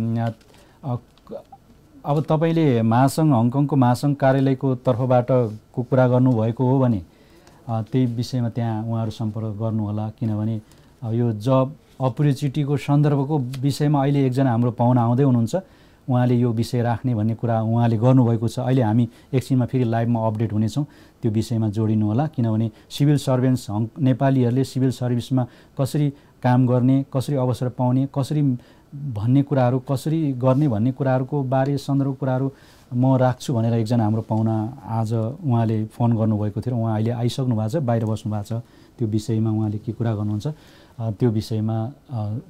अब तपाईँले महासङ्घ हङकङको महासङ्घ कार्यालयको तर्फबाटको कुरा गर्नुभएको हो भने त्यही विषयमा त्यहाँ उहाँहरू सम्पर्क गर्नुहोला किनभने यो जब अपर्च्युनिटीको सन्दर्भको विषयमा अहिले एकजना हाम्रो पाहुना आउँदै हुनुहुन्छ उहाँले यो विषय राख्ने भन्ने कुरा उहाँले गर्नुभएको छ अहिले हामी एकछिनमा फेरि लाइभमा अपडेट हुनेछौँ त्यो विषयमा जोडिनु होला किनभने सिभिल सर्भेन्स हङ नेपालीहरूले सिभिल सर्भिसमा कसरी काम गर्ने कसरी अवसर पाउने कसरी भन्ने कुराहरू कसरी गर्ने भन्ने कुराहरूको बारे सन्दर्भ कुराहरू म राख्छु भनेर एकजना हाम्रो पाहुना आज उहाँले फोन गर्नुभएको थियो उहाँ अहिले आइसक्नु भएको छ बाहिर बस्नु भएको छ त्यो विषयमा उहाँले के कुरा गर्नुहुन्छ त्यो विषयमा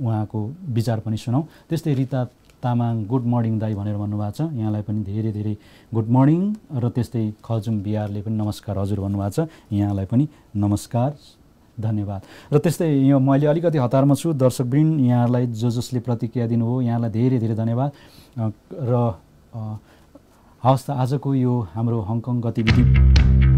उहाँको विचार पनि सुनौँ त्यस्तै रिता तामाङ गुड मर्निङ दाई भनेर भन्नुभएको छ यहाँलाई पनि धेरै धेरै गुड मर्निङ र त्यस्तै खजुम बिहारले पनि नमस्कार हजुर भन्नुभएको छ यहाँलाई पनि नमस्कार धन्यवाद र त्यस्तै यो मैले अलिकति हतारमा छु दर्शकवृन्द यहाँहरूलाई जो जसले प्रतिक्रिया दिनुभयो यहाँलाई धेरै धेरै धन्यवाद र हवस् त आजको यो हाम्रो हङकङ गतिविधि